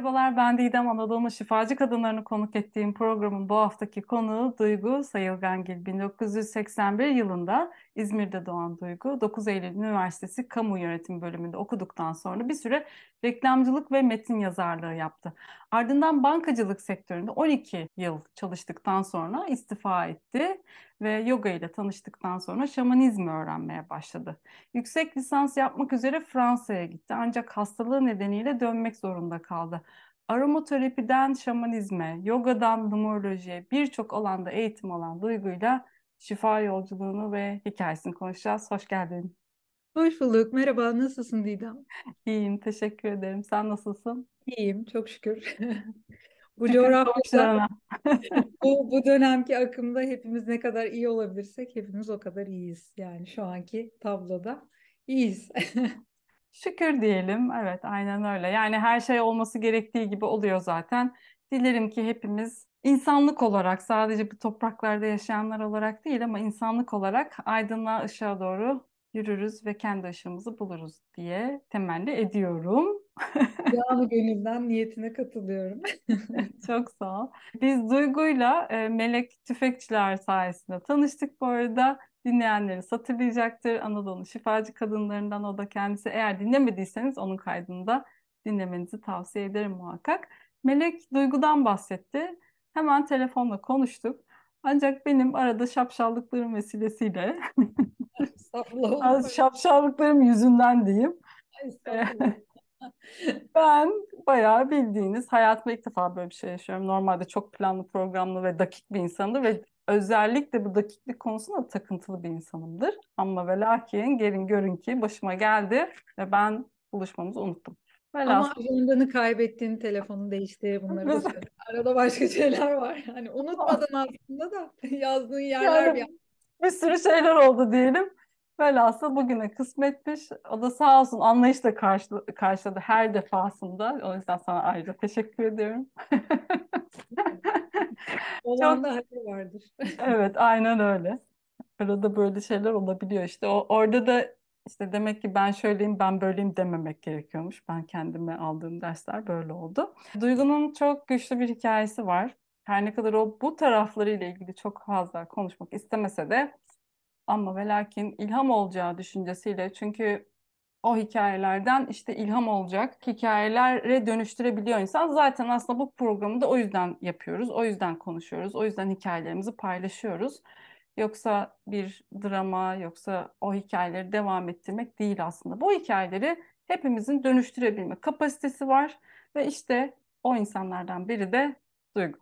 merhabalar. Ben Didem Anadolu Şifacı Kadınlarını konuk ettiğim programın bu haftaki konuğu Duygu Sayılgangil. 1981 yılında İzmir'de doğan Duygu, 9 Eylül Üniversitesi Kamu Yönetimi bölümünde okuduktan sonra bir süre reklamcılık ve metin yazarlığı yaptı. Ardından bankacılık sektöründe 12 yıl çalıştıktan sonra istifa etti ve yoga ile tanıştıktan sonra şamanizmi öğrenmeye başladı. Yüksek lisans yapmak üzere Fransa'ya gitti ancak hastalığı nedeniyle dönmek zorunda kaldı. Aromaterapiden şamanizme, yogadan numerolojiye birçok alanda eğitim alan duyguyla şifa yolculuğunu ve hikayesini konuşacağız. Hoş geldin. Hoş bulduk. Merhaba, nasılsın Didem? İyiyim, teşekkür ederim. Sen nasılsın? İyiyim, çok şükür. Bu coğrafyada, bu, bu dönemki akımda hepimiz ne kadar iyi olabilirsek hepimiz o kadar iyiyiz. Yani şu anki tabloda iyiyiz. Şükür diyelim. Evet, aynen öyle. Yani her şey olması gerektiği gibi oluyor zaten. Dilerim ki hepimiz insanlık olarak sadece bu topraklarda yaşayanlar olarak değil ama insanlık olarak aydınlığa ışığa doğru yürürüz ve kendi aşığımızı buluruz diye temenni ediyorum. Canı gönülden niyetine katılıyorum. Çok sağ ol. Biz Duygu'yla e, Melek Tüfekçiler sayesinde tanıştık bu arada. dinleyenleri hatırlayacaktır. Anadolu Şifacı Kadınlarından o da kendisi. Eğer dinlemediyseniz onun kaydını da dinlemenizi tavsiye ederim muhakkak. Melek Duygu'dan bahsetti. Hemen telefonla konuştuk. Ancak benim arada şapşallıklarım vesilesiyle Az şapşallıklarım yüzünden diyeyim. ben bayağı bildiğiniz hayatımda ilk defa böyle bir şey yaşıyorum. Normalde çok planlı, programlı ve dakik bir insanımdır ve özellikle bu dakiklik konusunda takıntılı bir insanımdır. Ama ve lakin gelin görün ki başıma geldi ve ben buluşmamızı unuttum. Velhasıl... Ama ajandanı kaybettin, telefonu değişti bunları da Arada başka şeyler var. Hani unutmadan aslında da yazdığın yerler yani, bir, bir sürü şeyler oldu diyelim. Velhasıl bugüne kısmetmiş. O da sağ olsun anlayışla karşıladı, karşıladı her defasında. O yüzden sana ayrıca teşekkür ediyorum. Olanda hayır vardır. evet aynen öyle. Arada böyle şeyler olabiliyor işte. O, orada da işte demek ki ben şöyleyim ben böyleyim dememek gerekiyormuş. Ben kendime aldığım dersler böyle oldu. Duygu'nun çok güçlü bir hikayesi var. Her ne kadar o bu taraflarıyla ilgili çok fazla konuşmak istemese de ama ve lakin ilham olacağı düşüncesiyle çünkü o hikayelerden işte ilham olacak hikayelere dönüştürebiliyor insan. Zaten aslında bu programı da o yüzden yapıyoruz, o yüzden konuşuyoruz, o yüzden hikayelerimizi paylaşıyoruz. Yoksa bir drama, yoksa o hikayeleri devam ettirmek değil aslında. Bu hikayeleri hepimizin dönüştürebilme kapasitesi var ve işte o insanlardan biri de Duygu.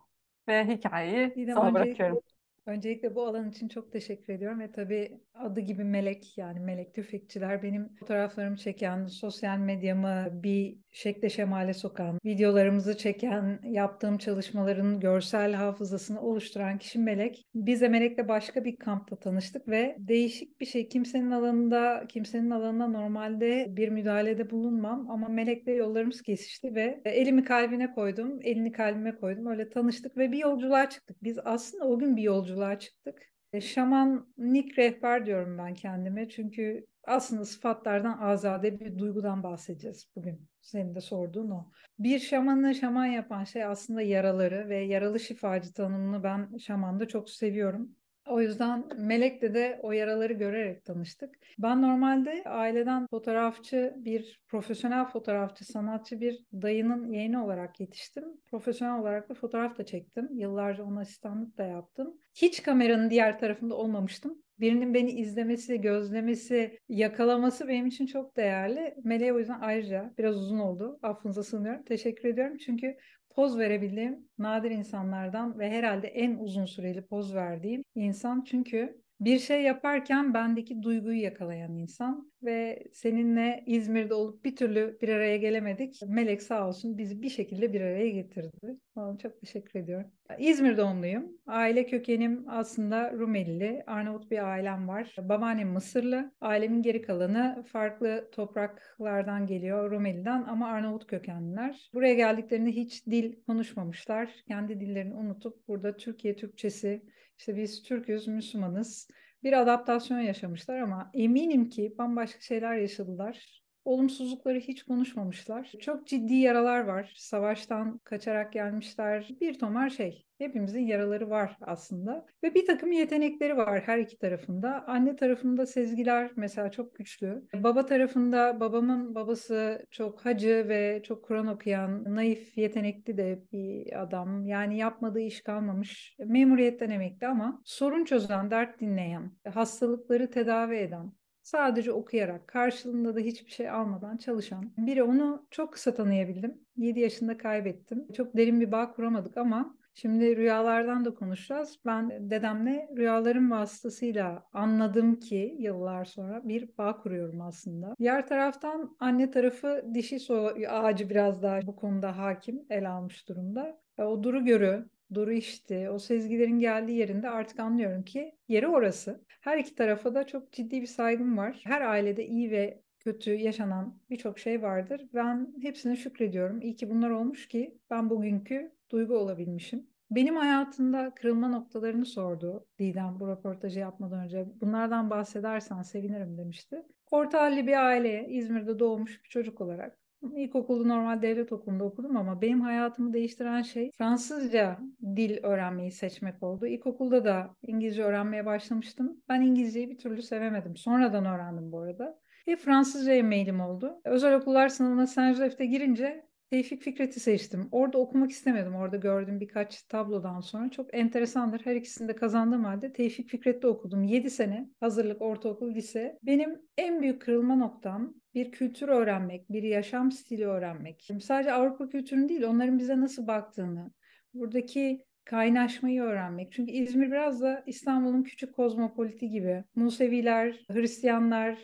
Ve hikayeyi İrem sana bırakıyorum. Öncelikle bu alan için çok teşekkür ediyorum ve tabii adı gibi melek yani melek tüfekçiler benim fotoğraflarımı çeken, sosyal medyamı bir şekle şemale sokan, videolarımızı çeken, yaptığım çalışmaların görsel hafızasını oluşturan kişi Melek. Biz de Melek'le başka bir kampta tanıştık ve değişik bir şey. Kimsenin alanında, kimsenin alanına normalde bir müdahalede bulunmam ama Melek'le yollarımız kesişti ve elimi kalbine koydum, elini kalbime koydum. Öyle tanıştık ve bir yolculuğa çıktık. Biz aslında o gün bir yolculuğa çıktık. E, Şamanik rehber diyorum ben kendime çünkü aslında sıfatlardan azade bir duygudan bahsedeceğiz bugün. Senin de sorduğun o. Bir şamanı şaman yapan şey aslında yaraları ve yaralı şifacı tanımını ben şamanda çok seviyorum. O yüzden Melek'le de o yaraları görerek tanıştık. Ben normalde aileden fotoğrafçı bir profesyonel fotoğrafçı, sanatçı bir dayının yeğeni olarak yetiştim. Profesyonel olarak da fotoğraf da çektim. Yıllarca ona asistanlık da yaptım. Hiç kameranın diğer tarafında olmamıştım birinin beni izlemesi, gözlemesi, yakalaması benim için çok değerli. Meleğe o yüzden ayrıca biraz uzun oldu. Affınıza sığınıyorum. Teşekkür ediyorum. Çünkü poz verebildiğim nadir insanlardan ve herhalde en uzun süreli poz verdiğim insan. Çünkü bir şey yaparken bendeki duyguyu yakalayan insan ve seninle İzmir'de olup bir türlü bir araya gelemedik. Melek sağ olsun bizi bir şekilde bir araya getirdi. Ona çok teşekkür ediyorum. İzmir doğumluyum. Aile kökenim aslında Rumelili. Arnavut bir ailem var. Babaannem Mısırlı. Ailemin geri kalanı farklı topraklardan geliyor Rumeli'den ama Arnavut kökenliler. Buraya geldiklerinde hiç dil konuşmamışlar. Kendi dillerini unutup burada Türkiye Türkçesi işte biz Türk'üz, Müslümanız bir adaptasyon yaşamışlar ama eminim ki bambaşka şeyler yaşadılar. Olumsuzlukları hiç konuşmamışlar. Çok ciddi yaralar var. Savaştan kaçarak gelmişler. Bir tomar şey. Hepimizin yaraları var aslında ve bir takım yetenekleri var her iki tarafında. Anne tarafında sezgiler mesela çok güçlü. Baba tarafında babamın babası çok hacı ve çok Kur'an okuyan, naif, yetenekli de bir adam. Yani yapmadığı iş kalmamış. Memuriyetten emekli ama sorun çözen, dert dinleyen, hastalıkları tedavi eden, sadece okuyarak karşılığında da hiçbir şey almadan çalışan biri onu çok kısa tanıyabildim. 7 yaşında kaybettim. Çok derin bir bağ kuramadık ama Şimdi rüyalardan da konuşacağız. Ben dedemle rüyaların vasıtasıyla anladım ki yıllar sonra bir bağ kuruyorum aslında. Diğer taraftan anne tarafı dişi ağacı biraz daha bu konuda hakim el almış durumda. E, o duru görü Duru işte o sezgilerin geldiği yerinde artık anlıyorum ki yeri orası. Her iki tarafa da çok ciddi bir saygım var. Her ailede iyi ve kötü yaşanan birçok şey vardır. Ben hepsine şükrediyorum. İyi ki bunlar olmuş ki ben bugünkü duygu olabilmişim. Benim hayatımda kırılma noktalarını sordu Didem bu röportajı yapmadan önce. Bunlardan bahsedersen sevinirim demişti. Orta halli bir aileye, İzmir'de doğmuş bir çocuk olarak İlkokulu normal devlet okulunda okudum ama benim hayatımı değiştiren şey Fransızca dil öğrenmeyi seçmek oldu. İlkokulda da İngilizce öğrenmeye başlamıştım. Ben İngilizceyi bir türlü sevemedim. Sonradan öğrendim bu arada. Ve Fransızca'ya meylim oldu. Özel okullar sınavına Saint Joseph'te girince Tevfik Fikret'i seçtim. Orada okumak istemedim. Orada gördüm birkaç tablodan sonra çok enteresandır. Her ikisini de kazandığım halde Tevfik Fikret'te okudum. 7 sene hazırlık, ortaokul, lise. Benim en büyük kırılma noktam bir kültür öğrenmek, bir yaşam stili öğrenmek. Sadece Avrupa kültürünü değil, onların bize nasıl baktığını, buradaki kaynaşmayı öğrenmek. Çünkü İzmir biraz da İstanbul'un küçük kozmopoliti gibi. Museviler, Hristiyanlar,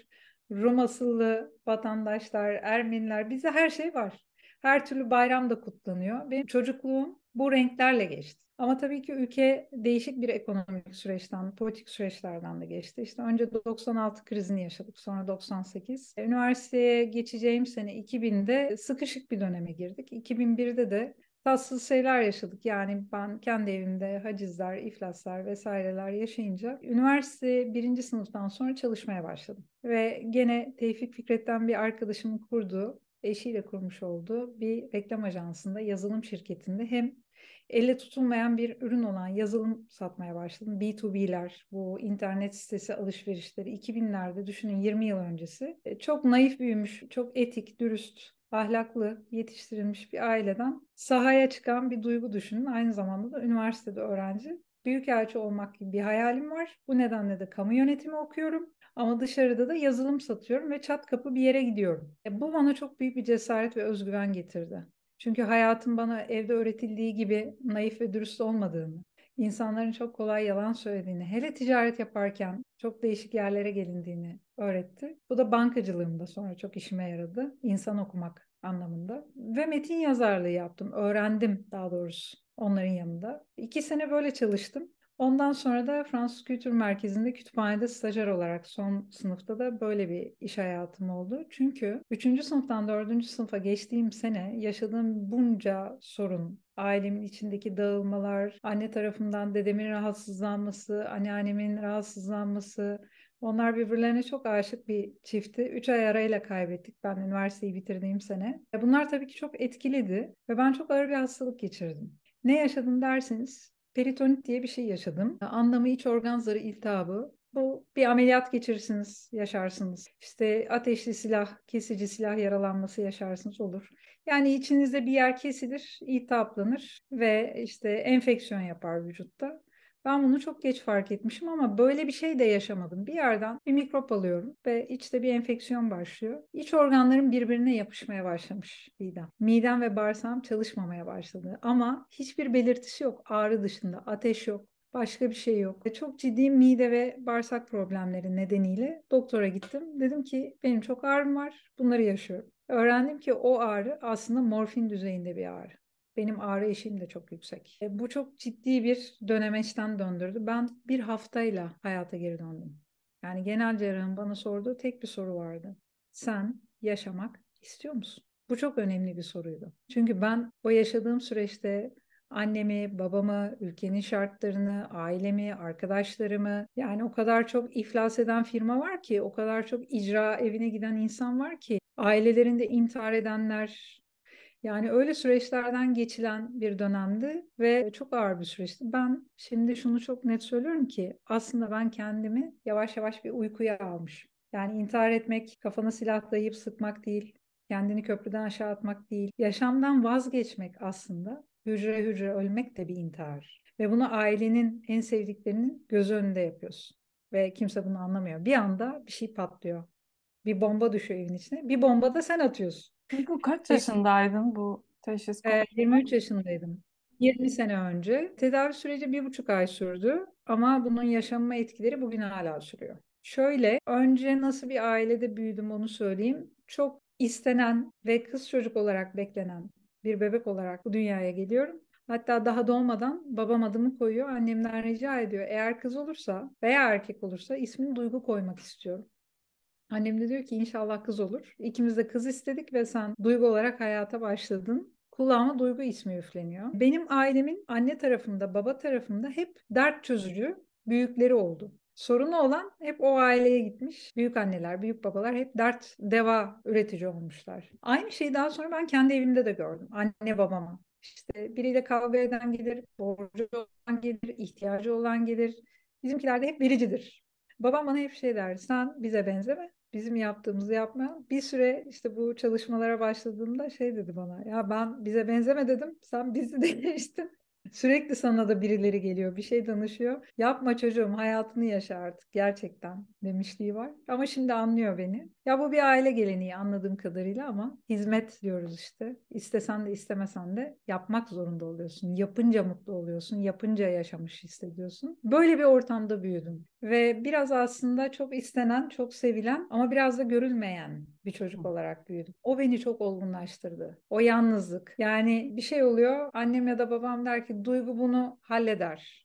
Rom asıllı vatandaşlar, Ermeniler, bize her şey var. Her türlü bayram da kutlanıyor. Benim çocukluğum bu renklerle geçti. Ama tabii ki ülke değişik bir ekonomik süreçten, politik süreçlerden de geçti. İşte önce 96 krizini yaşadık, sonra 98. E, üniversiteye geçeceğim sene 2000'de sıkışık bir döneme girdik. 2001'de de tatsız şeyler yaşadık. Yani ben kendi evimde hacizler, iflaslar vesaireler yaşayınca üniversite birinci sınıftan sonra çalışmaya başladım. Ve gene Tevfik Fikret'ten bir arkadaşımın kurduğu eşiyle kurmuş olduğu bir reklam ajansında yazılım şirketinde hem elle tutulmayan bir ürün olan yazılım satmaya başladım. B2B'ler, bu internet sitesi alışverişleri 2000'lerde düşünün 20 yıl öncesi. E, çok naif büyümüş, çok etik, dürüst, ahlaklı yetiştirilmiş bir aileden sahaya çıkan bir duygu düşünün. Aynı zamanda da üniversitede öğrenci. Büyükelçi olmak gibi bir hayalim var. Bu nedenle de kamu yönetimi okuyorum. Ama dışarıda da yazılım satıyorum ve çat kapı bir yere gidiyorum. E, bu bana çok büyük bir cesaret ve özgüven getirdi. Çünkü hayatım bana evde öğretildiği gibi naif ve dürüst olmadığını, insanların çok kolay yalan söylediğini, hele ticaret yaparken çok değişik yerlere gelindiğini öğretti. Bu da bankacılığımda sonra çok işime yaradı. İnsan okumak anlamında. Ve metin yazarlığı yaptım. Öğrendim daha doğrusu onların yanında. İki sene böyle çalıştım. Ondan sonra da Fransız Kültür Merkezi'nde kütüphanede stajyer olarak son sınıfta da böyle bir iş hayatım oldu. Çünkü 3. sınıftan 4. sınıfa geçtiğim sene yaşadığım bunca sorun ailemin içindeki dağılmalar, anne tarafından dedemin rahatsızlanması, anneannemin rahatsızlanması. Onlar birbirlerine çok aşık bir çifti. Üç ay arayla kaybettik ben üniversiteyi bitirdiğim sene. E, bunlar tabii ki çok etkiledi ve ben çok ağır bir hastalık geçirdim. Ne yaşadım derseniz peritonit diye bir şey yaşadım. E, anlamı iç organ zarı iltihabı. Bu bir ameliyat geçirirsiniz, yaşarsınız. İşte ateşli silah, kesici silah yaralanması yaşarsınız olur. Yani içinizde bir yer kesilir, iltihaplanır ve işte enfeksiyon yapar vücutta. Ben bunu çok geç fark etmişim ama böyle bir şey de yaşamadım. Bir yerden bir mikrop alıyorum ve içte bir enfeksiyon başlıyor. İç organların birbirine yapışmaya başlamış midem. Midem ve bağırsağım çalışmamaya başladı ama hiçbir belirtisi yok ağrı dışında. Ateş yok, Başka bir şey yok. E, çok ciddi mide ve bağırsak problemleri nedeniyle doktora gittim. Dedim ki benim çok ağrım var. Bunları yaşıyorum. Öğrendim ki o ağrı aslında morfin düzeyinde bir ağrı. Benim ağrı eşiğim de çok yüksek. E, bu çok ciddi bir dönemeçten döndürdü. Ben bir haftayla hayata geri döndüm. Yani genel cerrahın bana sorduğu tek bir soru vardı. Sen yaşamak istiyor musun? Bu çok önemli bir soruydu. Çünkü ben o yaşadığım süreçte annemi, babamı, ülkenin şartlarını, ailemi, arkadaşlarımı yani o kadar çok iflas eden firma var ki, o kadar çok icra evine giden insan var ki ailelerinde intihar edenler, yani öyle süreçlerden geçilen bir dönemdi ve çok ağır bir süreçti. Ben şimdi şunu çok net söylüyorum ki aslında ben kendimi yavaş yavaş bir uykuya almış. Yani intihar etmek kafana silah dayayıp sıkmak değil, kendini köprüden aşağı atmak değil. Yaşamdan vazgeçmek aslında hücre hücre ölmek de bir intihar. Ve bunu ailenin en sevdiklerinin göz önünde yapıyorsun. Ve kimse bunu anlamıyor. Bir anda bir şey patlıyor. Bir bomba düşüyor evin içine. Bir bomba da sen atıyorsun. Bu kaç yaşındaydın bu teşhis konusunda? 23 yaşındaydım. 20 sene önce. Tedavi süreci bir buçuk ay sürdü ama bunun yaşanma etkileri bugün hala sürüyor. Şöyle, önce nasıl bir ailede büyüdüm onu söyleyeyim. Çok istenen ve kız çocuk olarak beklenen bir bebek olarak bu dünyaya geliyorum. Hatta daha doğmadan babam adımı koyuyor. Annemden rica ediyor. Eğer kız olursa veya erkek olursa ismini Duygu koymak istiyorum. Annem de diyor ki inşallah kız olur. İkimiz de kız istedik ve sen duygu olarak hayata başladın. Kulağıma duygu ismi üfleniyor. Benim ailemin anne tarafında, baba tarafında hep dert çözücü büyükleri oldu. Sorunu olan hep o aileye gitmiş. Büyük anneler, büyük babalar hep dert deva üretici olmuşlar. Aynı şeyi daha sonra ben kendi evimde de gördüm. Anne babama. İşte biriyle kavga eden gelir, borcu olan gelir, ihtiyacı olan gelir. Bizimkiler de hep vericidir babam bana hep şey derdi. Sen bize benzeme. Bizim yaptığımızı yapmayalım. Bir süre işte bu çalışmalara başladığımda şey dedi bana. Ya ben bize benzeme dedim. Sen bizi değiştin. Sürekli sana da birileri geliyor, bir şey danışıyor. Yapma çocuğum, hayatını yaşa artık gerçekten demişliği var. Ama şimdi anlıyor beni. Ya bu bir aile geleneği anladığım kadarıyla ama hizmet diyoruz işte. İstesen de istemesen de yapmak zorunda oluyorsun. Yapınca mutlu oluyorsun, yapınca yaşamış hissediyorsun. Böyle bir ortamda büyüdüm ve biraz aslında çok istenen, çok sevilen ama biraz da görülmeyen bir çocuk olarak büyüdüm. O beni çok olgunlaştırdı. O yalnızlık. Yani bir şey oluyor annem ya da babam der ki duygu bunu halleder.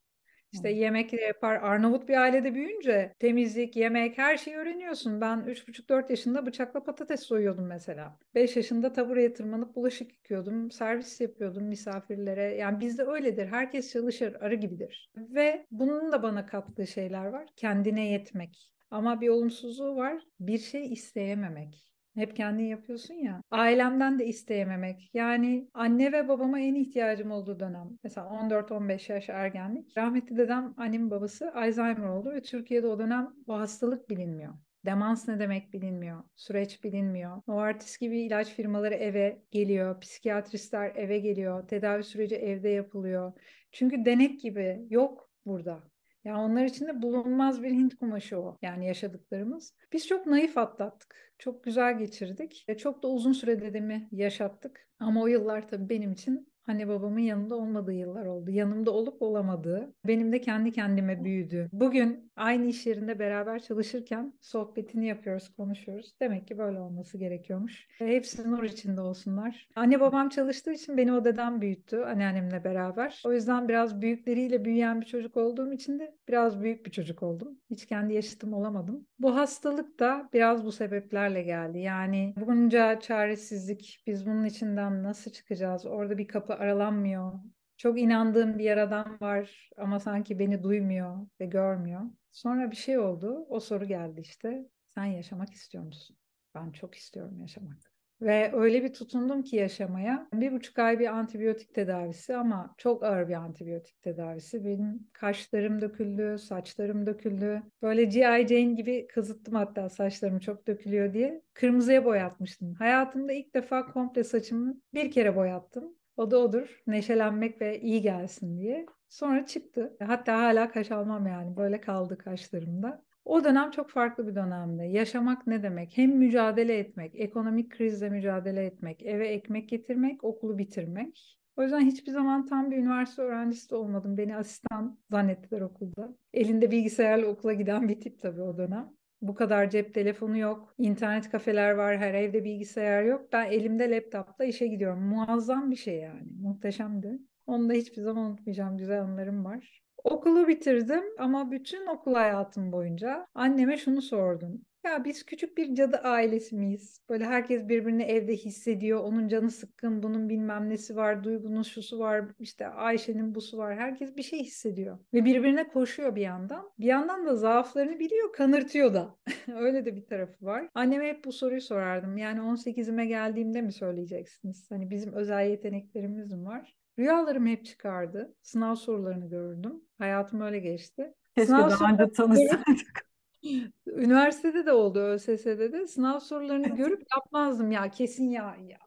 İşte yemek yapar. Arnavut bir ailede büyünce temizlik, yemek her şeyi öğreniyorsun. Ben 3,5-4 yaşında bıçakla patates soyuyordum mesela. 5 yaşında tabureye tırmanıp bulaşık yıkıyordum. Servis yapıyordum misafirlere. Yani bizde öyledir. Herkes çalışır, arı gibidir. Ve bunun da bana kattığı şeyler var. Kendine yetmek. Ama bir olumsuzluğu var. Bir şey isteyememek. Hep kendin yapıyorsun ya. Ailemden de isteyememek. Yani anne ve babama en ihtiyacım olduğu dönem. Mesela 14-15 yaş ergenlik. Rahmetli dedem annem babası Alzheimer oldu ve Türkiye'de o dönem bu hastalık bilinmiyor. Demans ne demek bilinmiyor. Süreç bilinmiyor. Novartis gibi ilaç firmaları eve geliyor. Psikiyatristler eve geliyor. Tedavi süreci evde yapılıyor. Çünkü denek gibi yok burada. Ya yani onlar için de bulunmaz bir Hint kumaşı o. Yani yaşadıklarımız. Biz çok naif atlattık. Çok güzel geçirdik. Ve çok da uzun süre dedemi yaşattık. Ama o yıllar tabii benim için anne babamın yanında olmadığı yıllar oldu. Yanımda olup olamadığı. Benim de kendi kendime büyüdü. Bugün aynı iş yerinde beraber çalışırken sohbetini yapıyoruz, konuşuyoruz. Demek ki böyle olması gerekiyormuş. E, hepsi nur içinde olsunlar. Anne babam çalıştığı için beni odadan büyüttü anneannemle beraber. O yüzden biraz büyükleriyle büyüyen bir çocuk olduğum için de biraz büyük bir çocuk oldum. Hiç kendi yaşıtım olamadım. Bu hastalık da biraz bu sebeplerle geldi. Yani bunca çaresizlik, biz bunun içinden nasıl çıkacağız? Orada bir kapı aralanmıyor. Çok inandığım bir yaradan var ama sanki beni duymuyor ve görmüyor. Sonra bir şey oldu. O soru geldi işte. Sen yaşamak istiyor musun? Ben çok istiyorum yaşamak. Ve öyle bir tutundum ki yaşamaya. Bir buçuk ay bir antibiyotik tedavisi ama çok ağır bir antibiyotik tedavisi. Benim kaşlarım döküldü, saçlarım döküldü. Böyle G.I. Jane gibi kızıttım hatta saçlarım çok dökülüyor diye. Kırmızıya boyatmıştım. Hayatımda ilk defa komple saçımı bir kere boyattım. O da odur. Neşelenmek ve iyi gelsin diye. Sonra çıktı. Hatta hala kaş almam yani böyle kaldı kaşlarımda. O dönem çok farklı bir dönemde. Yaşamak ne demek? Hem mücadele etmek, ekonomik krizle mücadele etmek, eve ekmek getirmek, okulu bitirmek. O yüzden hiçbir zaman tam bir üniversite öğrencisi de olmadım. Beni asistan zannettiler okulda. Elinde bilgisayarla okula giden bir tip tabii o dönem. Bu kadar cep telefonu yok, internet kafeler var, her evde bilgisayar yok. Ben elimde laptopla işe gidiyorum. Muazzam bir şey yani, muhteşemdi. Onu da hiçbir zaman unutmayacağım. Güzel anılarım var. Okulu bitirdim ama bütün okul hayatım boyunca anneme şunu sordum. Ya biz küçük bir cadı ailesi miyiz? Böyle herkes birbirini evde hissediyor. Onun canı sıkkın, bunun bilmem nesi var, Duygu'nun şusu var, işte Ayşe'nin busu var. Herkes bir şey hissediyor. Ve birbirine koşuyor bir yandan. Bir yandan da zaaflarını biliyor, kanırtıyor da. Öyle de bir tarafı var. Anneme hep bu soruyu sorardım. Yani 18'ime geldiğimde mi söyleyeceksiniz? Hani bizim özel yeteneklerimiz mi var? Rüyalarım hep çıkardı. Sınav sorularını gördüm. Hayatım öyle geçti. Keşke daha önce tanışsaydık. Üniversitede de oldu ÖSS'de de sınav sorularını görüp yapmazdım ya kesin ya, ya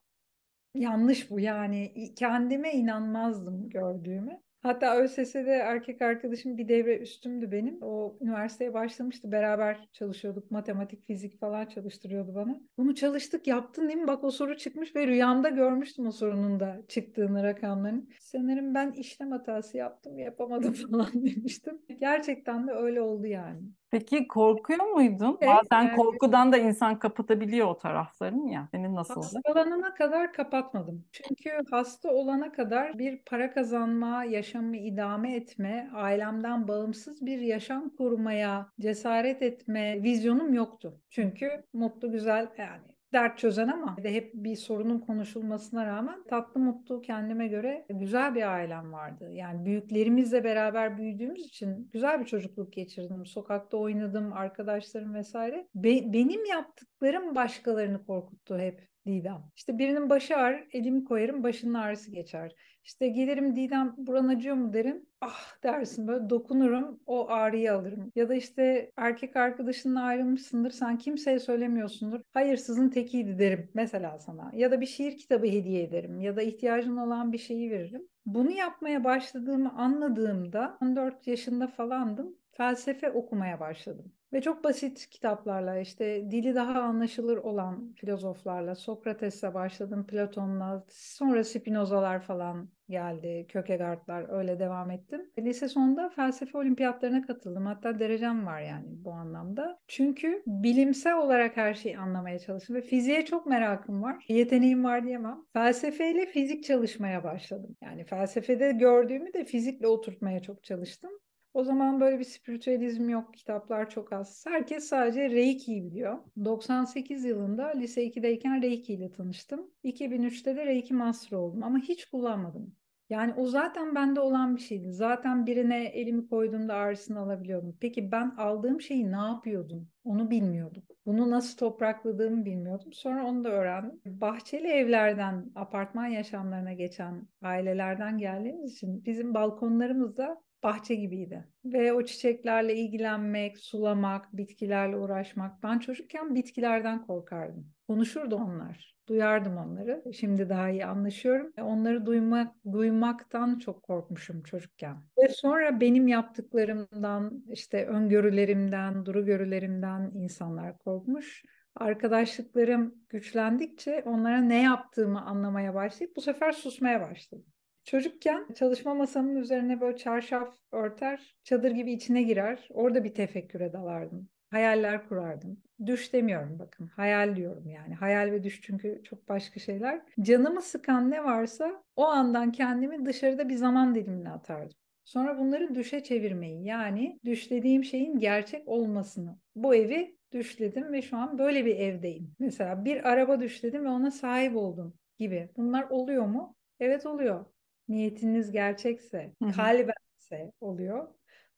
yanlış bu yani kendime inanmazdım gördüğüme. Hatta ÖSS'de erkek arkadaşım bir devre üstümdü benim. O üniversiteye başlamıştı. Beraber çalışıyorduk. Matematik, fizik falan çalıştırıyordu bana. Bunu çalıştık yaptın değil mi? Bak o soru çıkmış ve rüyamda görmüştüm o sorunun da çıktığını rakamların. Sanırım ben işlem hatası yaptım yapamadım falan demiştim. Gerçekten de öyle oldu yani. Peki korkuyor muydun? Ee, Bazen yani- korkudan da insan kapatabiliyor o taraflarını ya. Senin nasıldı? Hastalanana kadar kapatmadım. Çünkü hasta olana kadar bir para kazanma, yaşamı idame etme, ailemden bağımsız bir yaşam kurmaya cesaret etme vizyonum yoktu. Çünkü mutlu güzel yani dert çözen ama de hep bir sorunun konuşulmasına rağmen tatlı mutlu kendime göre güzel bir ailem vardı. Yani büyüklerimizle beraber büyüdüğümüz için güzel bir çocukluk geçirdim. Sokakta oynadım, arkadaşlarım vesaire. Be- benim yaptıklarım başkalarını korkuttu hep. Didem. İşte birinin başı ağrır, elimi koyarım, başının ağrısı geçer. İşte gelirim Didem buran acıyor mu derim. Ah dersin böyle dokunurum o ağrıyı alırım. Ya da işte erkek arkadaşınla ayrılmışsındır sen kimseye söylemiyorsundur. Hayırsızın tekiydi derim mesela sana. Ya da bir şiir kitabı hediye ederim. Ya da ihtiyacın olan bir şeyi veririm. Bunu yapmaya başladığımı anladığımda 14 yaşında falandım. Felsefe okumaya başladım. Ve çok basit kitaplarla işte dili daha anlaşılır olan filozoflarla Sokrates'le başladım Platon'la sonra Spinoza'lar falan geldi Kierkegaard'lar öyle devam ettim. Lise sonunda felsefe olimpiyatlarına katıldım hatta derecem var yani bu anlamda. Çünkü bilimsel olarak her şeyi anlamaya çalıştım ve fiziğe çok merakım var. Yeteneğim var diyemem. Felsefeyle fizik çalışmaya başladım. Yani felsefede gördüğümü de fizikle oturtmaya çok çalıştım. O zaman böyle bir spiritüelizm yok, kitaplar çok az. Herkes sadece Reiki'yi biliyor. 98 yılında lise 2'deyken Reiki ile tanıştım. 2003'te de Reiki Master oldum ama hiç kullanmadım. Yani o zaten bende olan bir şeydi. Zaten birine elimi koyduğumda ağrısını alabiliyordum. Peki ben aldığım şeyi ne yapıyordum? Onu bilmiyordum. Bunu nasıl toprakladığımı bilmiyordum. Sonra onu da öğrendim. Bahçeli evlerden, apartman yaşamlarına geçen ailelerden geldiğimiz için bizim balkonlarımızda bahçe gibiydi. Ve o çiçeklerle ilgilenmek, sulamak, bitkilerle uğraşmak. Ben çocukken bitkilerden korkardım. Konuşurdu onlar. Duyardım onları. Şimdi daha iyi anlaşıyorum. E, onları duymak, duymaktan çok korkmuşum çocukken. Ve sonra benim yaptıklarımdan, işte öngörülerimden, görülerimden insanlar korkmuş arkadaşlıklarım güçlendikçe onlara ne yaptığımı anlamaya başlayıp bu sefer susmaya başladım. Çocukken çalışma masamın üzerine böyle çarşaf örter, çadır gibi içine girer. Orada bir tefekküre dalardım. Hayaller kurardım. Düş demiyorum bakın. Hayal diyorum yani. Hayal ve düş çünkü çok başka şeyler. Canımı sıkan ne varsa o andan kendimi dışarıda bir zaman dilimine atardım. Sonra bunları düşe çevirmeyi yani düşlediğim şeyin gerçek olmasını. Bu evi düşledim ve şu an böyle bir evdeyim. Mesela bir araba düşledim ve ona sahip oldum gibi. Bunlar oluyor mu? Evet oluyor niyetiniz gerçekse, kalbense oluyor.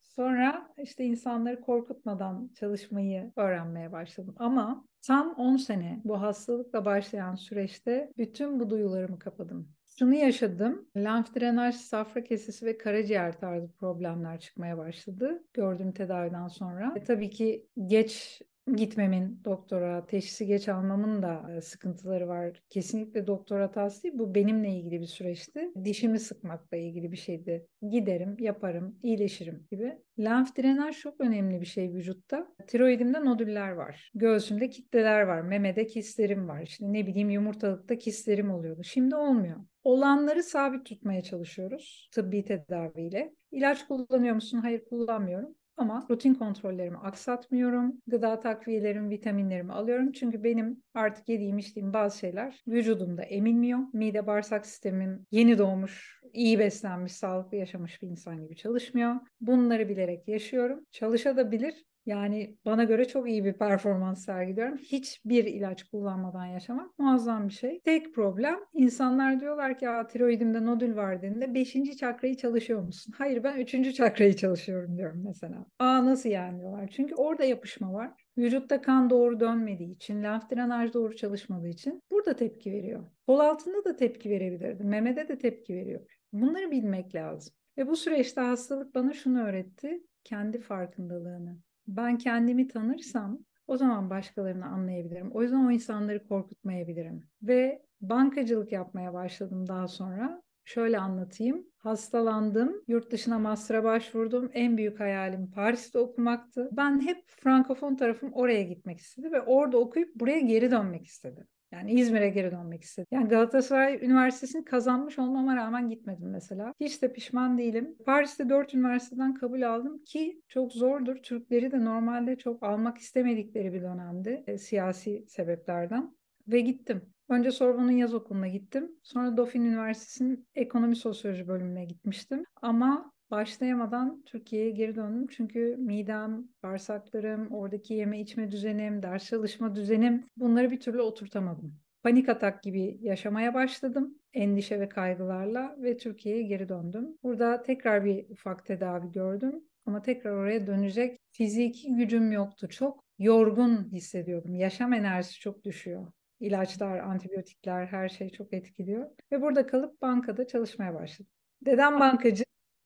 Sonra işte insanları korkutmadan çalışmayı öğrenmeye başladım. Ama tam 10 sene bu hastalıkla başlayan süreçte bütün bu duyularımı kapadım. Şunu yaşadım. Lenf drenaj, safra kesesi ve karaciğer tarzı problemler çıkmaya başladı gördüğüm tedaviden sonra. E, tabii ki geç gitmemin doktora, teşhisi geç almamın da sıkıntıları var. Kesinlikle doktora hatası değil. Bu benimle ilgili bir süreçti. Dişimi sıkmakla ilgili bir şeydi. Giderim, yaparım, iyileşirim gibi. Lenf drenaj çok önemli bir şey vücutta. Tiroidimde nodüller var. Göğsümde kitleler var. Memede kistlerim var. Şimdi ne bileyim yumurtalıkta kistlerim oluyordu. Şimdi olmuyor. Olanları sabit tutmaya çalışıyoruz tıbbi tedaviyle. İlaç kullanıyor musun? Hayır kullanmıyorum. Ama rutin kontrollerimi aksatmıyorum. Gıda takviyelerimi, vitaminlerimi alıyorum. Çünkü benim artık yediğim içtiğim bazı şeyler vücudumda eminmiyor. Mide bağırsak sistemim yeni doğmuş, iyi beslenmiş, sağlıklı yaşamış bir insan gibi çalışmıyor. Bunları bilerek yaşıyorum. Çalışabilir. Yani bana göre çok iyi bir performans sergiliyorum. Hiçbir ilaç kullanmadan yaşamak muazzam bir şey. Tek problem insanlar diyorlar ki tiroidimde nodül var dediğinde 5. çakrayı çalışıyor musun? Hayır ben 3. çakrayı çalışıyorum diyorum mesela. Aa nasıl yani diyorlar. Çünkü orada yapışma var. Vücutta kan doğru dönmediği için, lenf drenaj doğru çalışmadığı için burada tepki veriyor. Kol altında da tepki verebilirdi. Memede de tepki veriyor. Bunları bilmek lazım. Ve bu süreçte hastalık bana şunu öğretti. Kendi farkındalığını ben kendimi tanırsam o zaman başkalarını anlayabilirim. O yüzden o insanları korkutmayabilirim. Ve bankacılık yapmaya başladım daha sonra. Şöyle anlatayım. Hastalandım, yurt dışına master'a başvurdum. En büyük hayalim Paris'te okumaktı. Ben hep frankofon tarafım oraya gitmek istedi ve orada okuyup buraya geri dönmek istedi. Yani İzmir'e geri dönmek istedim. Yani Galatasaray Üniversitesi'ni kazanmış olmama rağmen gitmedim mesela. Hiç de pişman değilim. Paris'te dört üniversiteden kabul aldım ki çok zordur. Türkleri de normalde çok almak istemedikleri bir dönemdi e, siyasi sebeplerden. Ve gittim. Önce Sorbon'un yaz okuluna gittim. Sonra Dauphin Üniversitesi'nin ekonomi sosyoloji bölümüne gitmiştim. Ama başlayamadan Türkiye'ye geri döndüm. Çünkü midem, bağırsaklarım, oradaki yeme içme düzenim, ders çalışma düzenim bunları bir türlü oturtamadım. Panik atak gibi yaşamaya başladım endişe ve kaygılarla ve Türkiye'ye geri döndüm. Burada tekrar bir ufak tedavi gördüm ama tekrar oraya dönecek fiziki gücüm yoktu. Çok yorgun hissediyordum. Yaşam enerjisi çok düşüyor. İlaçlar, antibiyotikler her şey çok etkiliyor. Ve burada kalıp bankada çalışmaya başladım. Dedem bankacı,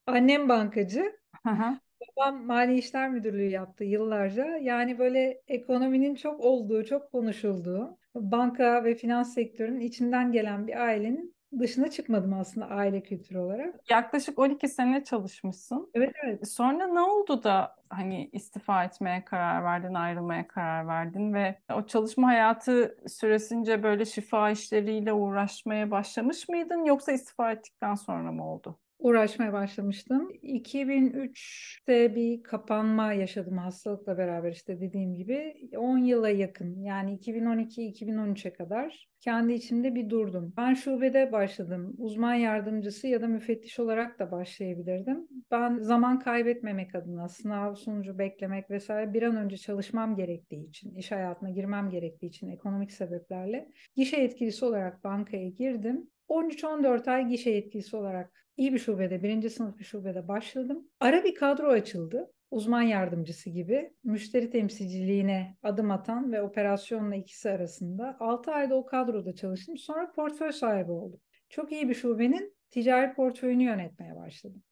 Annem bankacı. Babam Mali İşler Müdürlüğü yaptı yıllarca. Yani böyle ekonominin çok olduğu, çok konuşulduğu, banka ve finans sektörünün içinden gelen bir ailenin dışına çıkmadım aslında aile kültürü olarak. Yaklaşık 12 sene çalışmışsın. Evet evet. E, sonra ne oldu da hani istifa etmeye karar verdin, ayrılmaya karar verdin ve o çalışma hayatı süresince böyle şifa işleriyle uğraşmaya başlamış mıydın yoksa istifa ettikten sonra mı oldu? uğraşmaya başlamıştım. 2003'te bir kapanma yaşadım hastalıkla beraber işte dediğim gibi. 10 yıla yakın yani 2012-2013'e kadar kendi içimde bir durdum. Ben şubede başladım. Uzman yardımcısı ya da müfettiş olarak da başlayabilirdim. Ben zaman kaybetmemek adına sınav sonucu beklemek vesaire bir an önce çalışmam gerektiği için, iş hayatına girmem gerektiği için ekonomik sebeplerle gişe yetkilisi olarak bankaya girdim. 13-14 ay gişe yetkilisi olarak iyi bir şubede, birinci sınıf bir şubede başladım. Ara bir kadro açıldı. Uzman yardımcısı gibi müşteri temsilciliğine adım atan ve operasyonla ikisi arasında 6 ayda o kadroda çalıştım. Sonra portföy sahibi oldum. Çok iyi bir şubenin ticari portföyünü yönetmeye başladım.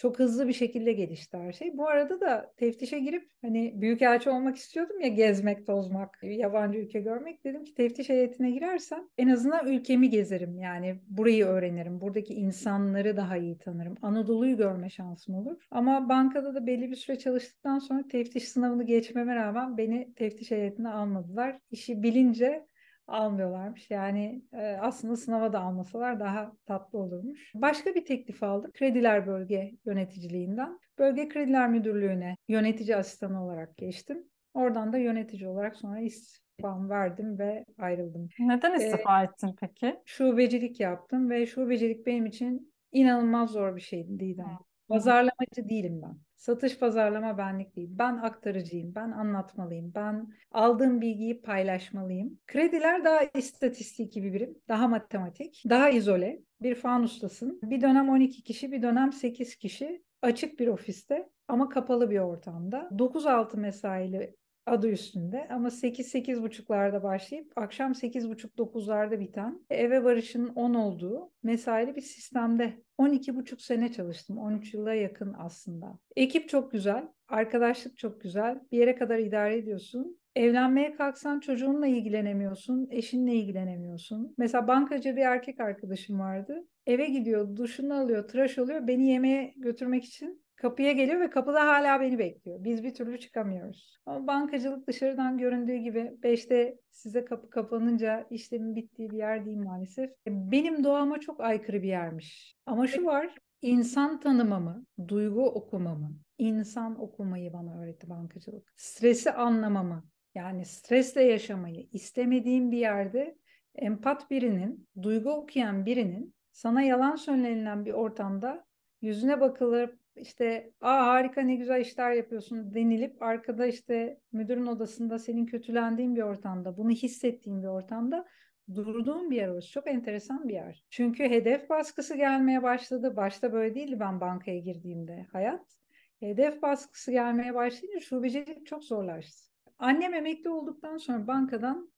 Çok hızlı bir şekilde gelişti her şey. Bu arada da teftişe girip hani büyükelçi olmak istiyordum ya gezmek, tozmak, yabancı ülke görmek. Dedim ki teftiş heyetine girersem en azından ülkemi gezerim. Yani burayı öğrenirim. Buradaki insanları daha iyi tanırım. Anadolu'yu görme şansım olur. Ama bankada da belli bir süre çalıştıktan sonra teftiş sınavını geçmeme rağmen beni teftiş heyetine almadılar. İşi bilince almıyorlarmış. Yani e, aslında sınava da almasalar daha tatlı olurmuş. Başka bir teklif aldım. Krediler Bölge Yöneticiliğinden. Bölge Krediler Müdürlüğü'ne yönetici asistanı olarak geçtim. Oradan da yönetici olarak sonra istifam verdim ve ayrıldım. Neden e, istifa ee, ettin peki? Şubecilik yaptım ve şubecilik benim için inanılmaz zor bir şeydi Didem. Pazarlamacı değilim ben. Satış pazarlama benlik değil. Ben aktarıcıyım, ben anlatmalıyım, ben aldığım bilgiyi paylaşmalıyım. Krediler daha istatistik gibi birim, daha matematik, daha izole. Bir fanustasın. Bir dönem 12 kişi, bir dönem 8 kişi açık bir ofiste ama kapalı bir ortamda. 9-6 mesaili adı üstünde ama 8-8.30'larda başlayıp akşam 8.30-9'larda biten eve varışın 10 olduğu mesaili bir sistemde 12,5 sene çalıştım. 13 yıla yakın aslında. Ekip çok güzel, arkadaşlık çok güzel. Bir yere kadar idare ediyorsun. Evlenmeye kalksan çocuğunla ilgilenemiyorsun, eşinle ilgilenemiyorsun. Mesela bankacı bir erkek arkadaşım vardı. Eve gidiyor, duşunu alıyor, tıraş oluyor. Beni yemeğe götürmek için Kapıya geliyor ve kapıda hala beni bekliyor. Biz bir türlü çıkamıyoruz. Ama bankacılık dışarıdan göründüğü gibi 5'te size kapı kapanınca işlemin bittiği bir yer değil maalesef. E, benim doğama çok aykırı bir yermiş. Ama şu var, insan tanımamı, duygu okumamı, insan okumayı bana öğretti bankacılık. Stresi anlamamı, yani stresle yaşamayı istemediğim bir yerde empat birinin, duygu okuyan birinin sana yalan söylenilen bir ortamda yüzüne bakılıp işte aa harika ne güzel işler yapıyorsun denilip arkada işte müdürün odasında senin kötülendiğin bir ortamda bunu hissettiğin bir ortamda durduğum bir yer orası. Çok enteresan bir yer. Çünkü hedef baskısı gelmeye başladı. Başta böyle değildi ben bankaya girdiğimde hayat. Hedef baskısı gelmeye başlayınca şubecilik çok zorlaştı. Annem emekli olduktan sonra bankadan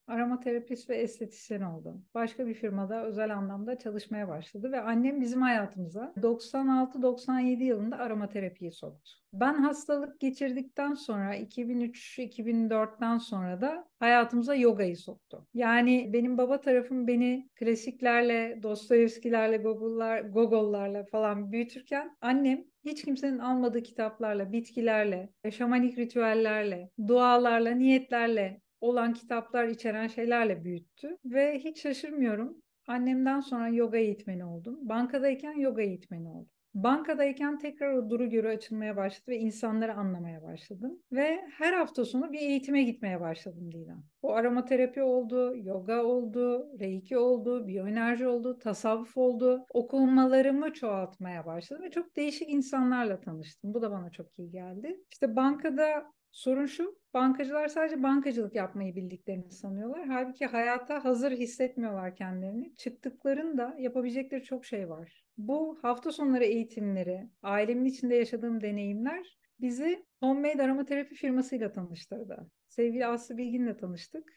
terapist ve estetisyen oldu. Başka bir firmada özel anlamda çalışmaya başladı ve annem bizim hayatımıza 96-97 yılında terapiyi soktu. Ben hastalık geçirdikten sonra 2003-2004'ten sonra da hayatımıza yogayı soktu. Yani benim baba tarafım beni klasiklerle, Dostoyevskilerle, Gogol'lar, Gogol'larla falan büyütürken annem hiç kimsenin almadığı kitaplarla, bitkilerle, e, şamanik ritüellerle, dualarla, niyetlerle olan kitaplar içeren şeylerle büyüttü ve hiç şaşırmıyorum. Annemden sonra yoga eğitmeni oldum. Bankadayken yoga eğitmeni oldum. Bankadayken tekrar o duru görü açılmaya başladı ve insanları anlamaya başladım. Ve her hafta sonu bir eğitime gitmeye başladım Didem. Bu aromaterapi oldu, yoga oldu, reiki oldu, biyoenerji oldu, tasavvuf oldu. Okumalarımı çoğaltmaya başladım ve çok değişik insanlarla tanıştım. Bu da bana çok iyi geldi. İşte bankada Sorun şu, bankacılar sadece bankacılık yapmayı bildiklerini sanıyorlar. Halbuki hayata hazır hissetmiyorlar kendilerini. Çıktıklarında yapabilecekleri çok şey var. Bu hafta sonları eğitimleri, ailemin içinde yaşadığım deneyimler bizi homemade aromaterapi firmasıyla tanıştırdı. Sevgili Aslı Bilgin'le tanıştık.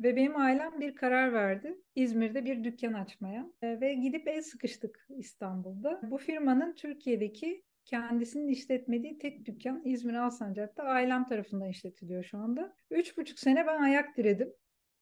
Ve benim ailem bir karar verdi İzmir'de bir dükkan açmaya e, ve gidip el sıkıştık İstanbul'da. Bu firmanın Türkiye'deki kendisinin işletmediği tek dükkan İzmir Alsancak'ta ailem tarafından işletiliyor şu anda. Üç buçuk sene ben ayak diredim.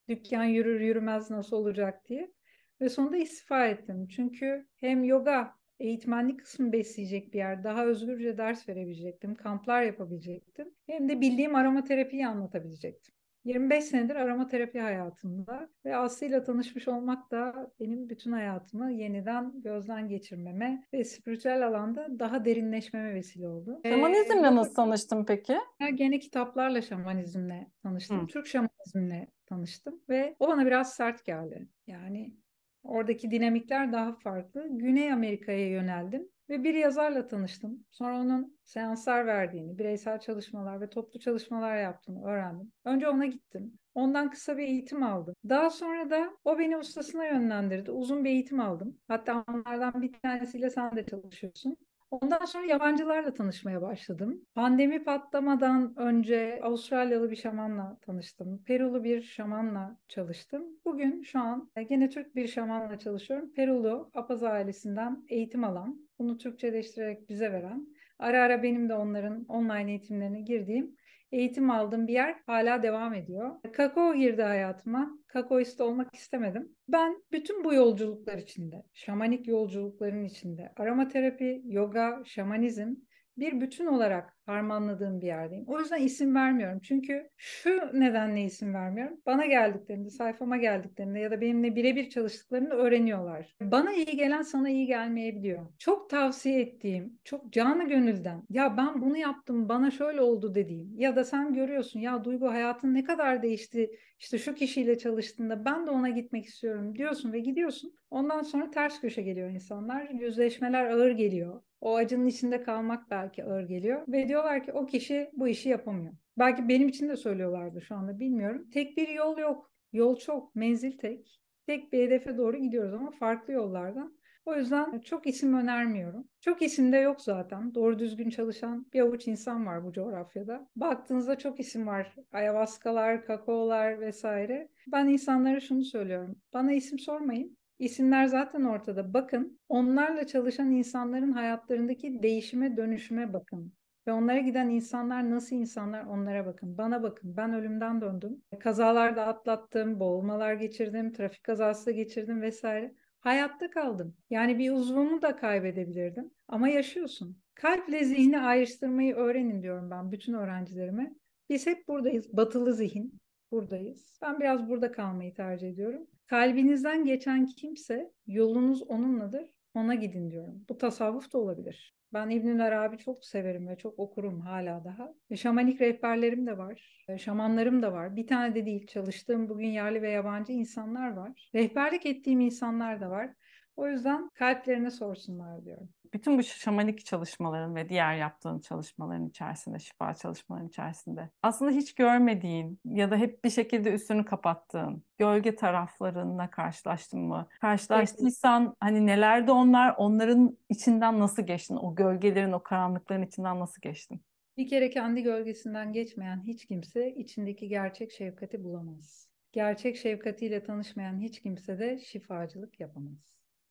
Dükkan yürür yürümez nasıl olacak diye. Ve sonunda istifa ettim. Çünkü hem yoga eğitmenlik kısmı besleyecek bir yer. Daha özgürce ders verebilecektim. Kamplar yapabilecektim. Hem de bildiğim aromaterapiyi anlatabilecektim. 25 senedir arama terapi hayatımda ve Aslı ile tanışmış olmak da benim bütün hayatımı yeniden gözden geçirmeme ve spiritüel alanda daha derinleşmeme vesile oldu. Ee, şamanizmle ee, nasıl tanıştın peki? Gene kitaplarla şamanizmle tanıştım. Hı. Türk şamanizmle tanıştım ve o bana biraz sert geldi. Yani oradaki dinamikler daha farklı. Güney Amerika'ya yöneldim ve bir yazarla tanıştım. Sonra onun seanslar verdiğini, bireysel çalışmalar ve toplu çalışmalar yaptığını öğrendim. Önce ona gittim. Ondan kısa bir eğitim aldım. Daha sonra da o beni ustasına yönlendirdi. Uzun bir eğitim aldım. Hatta onlardan bir tanesiyle sen de çalışıyorsun. Ondan sonra yabancılarla tanışmaya başladım. Pandemi patlamadan önce Avustralyalı bir şamanla tanıştım. Perulu bir şamanla çalıştım. Bugün şu an e, gene Türk bir şamanla çalışıyorum. Perulu Apaz ailesinden eğitim alan, bunu Türkçeleştirerek bize veren, ara ara benim de onların online eğitimlerine girdiğim eğitim aldığım bir yer hala devam ediyor. Kakao girdi hayatıma. Kakaoist olmak istemedim. Ben bütün bu yolculuklar içinde, şamanik yolculukların içinde aromaterapi, yoga, şamanizm bir bütün olarak harmanladığım bir yerdeyim. O yüzden isim vermiyorum. Çünkü şu nedenle isim vermiyorum. Bana geldiklerinde, sayfama geldiklerinde ya da benimle birebir çalıştıklarını öğreniyorlar. Bana iyi gelen sana iyi gelmeyebiliyor. Çok tavsiye ettiğim, çok canı gönülden ya ben bunu yaptım, bana şöyle oldu dediğim ya da sen görüyorsun ya Duygu hayatın ne kadar değişti. İşte şu kişiyle çalıştığında ben de ona gitmek istiyorum diyorsun ve gidiyorsun. Ondan sonra ters köşe geliyor insanlar. Yüzleşmeler ağır geliyor. O acının içinde kalmak belki ağır geliyor. Ve diyorlar ki o kişi bu işi yapamıyor. Belki benim için de söylüyorlardı şu anda bilmiyorum. Tek bir yol yok. Yol çok, menzil tek. Tek bir hedefe doğru gidiyoruz ama farklı yollardan. O yüzden çok isim önermiyorum. Çok isim de yok zaten. Doğru düzgün çalışan bir avuç insan var bu coğrafyada. Baktığınızda çok isim var. Ayavaskalar, kakaolar vesaire. Ben insanlara şunu söylüyorum. Bana isim sormayın. İsimler zaten ortada. Bakın onlarla çalışan insanların hayatlarındaki değişime dönüşüme bakın. Ve onlara giden insanlar nasıl insanlar onlara bakın. Bana bakın ben ölümden döndüm. Kazalarda atlattım, boğulmalar geçirdim, trafik kazası geçirdim vesaire. Hayatta kaldım. Yani bir uzvumu da kaybedebilirdim ama yaşıyorsun. Kalple zihni ayrıştırmayı öğrenin diyorum ben bütün öğrencilerime. Biz hep buradayız. Batılı zihin buradayız. Ben biraz burada kalmayı tercih ediyorum. Kalbinizden geçen kimse yolunuz onunladır. Ona gidin diyorum. Bu tasavvuf da olabilir. Ben İbn Arabi çok severim ve çok okurum hala daha. E, şamanik rehberlerim de var, e, şamanlarım da var. Bir tane de değil, çalıştığım bugün yerli ve yabancı insanlar var. Rehberlik ettiğim insanlar da var. O yüzden kalplerine sorsunlar diyorum bütün bu şamanik çalışmaların ve diğer yaptığın çalışmaların içerisinde, şifa çalışmaların içerisinde aslında hiç görmediğin ya da hep bir şekilde üstünü kapattığın gölge taraflarına karşılaştın mı? Karşılaştıysan hani nelerdi onlar? Onların içinden nasıl geçtin? O gölgelerin, o karanlıkların içinden nasıl geçtin? Bir kere kendi gölgesinden geçmeyen hiç kimse içindeki gerçek şefkati bulamaz. Gerçek şefkatiyle tanışmayan hiç kimse de şifacılık yapamaz.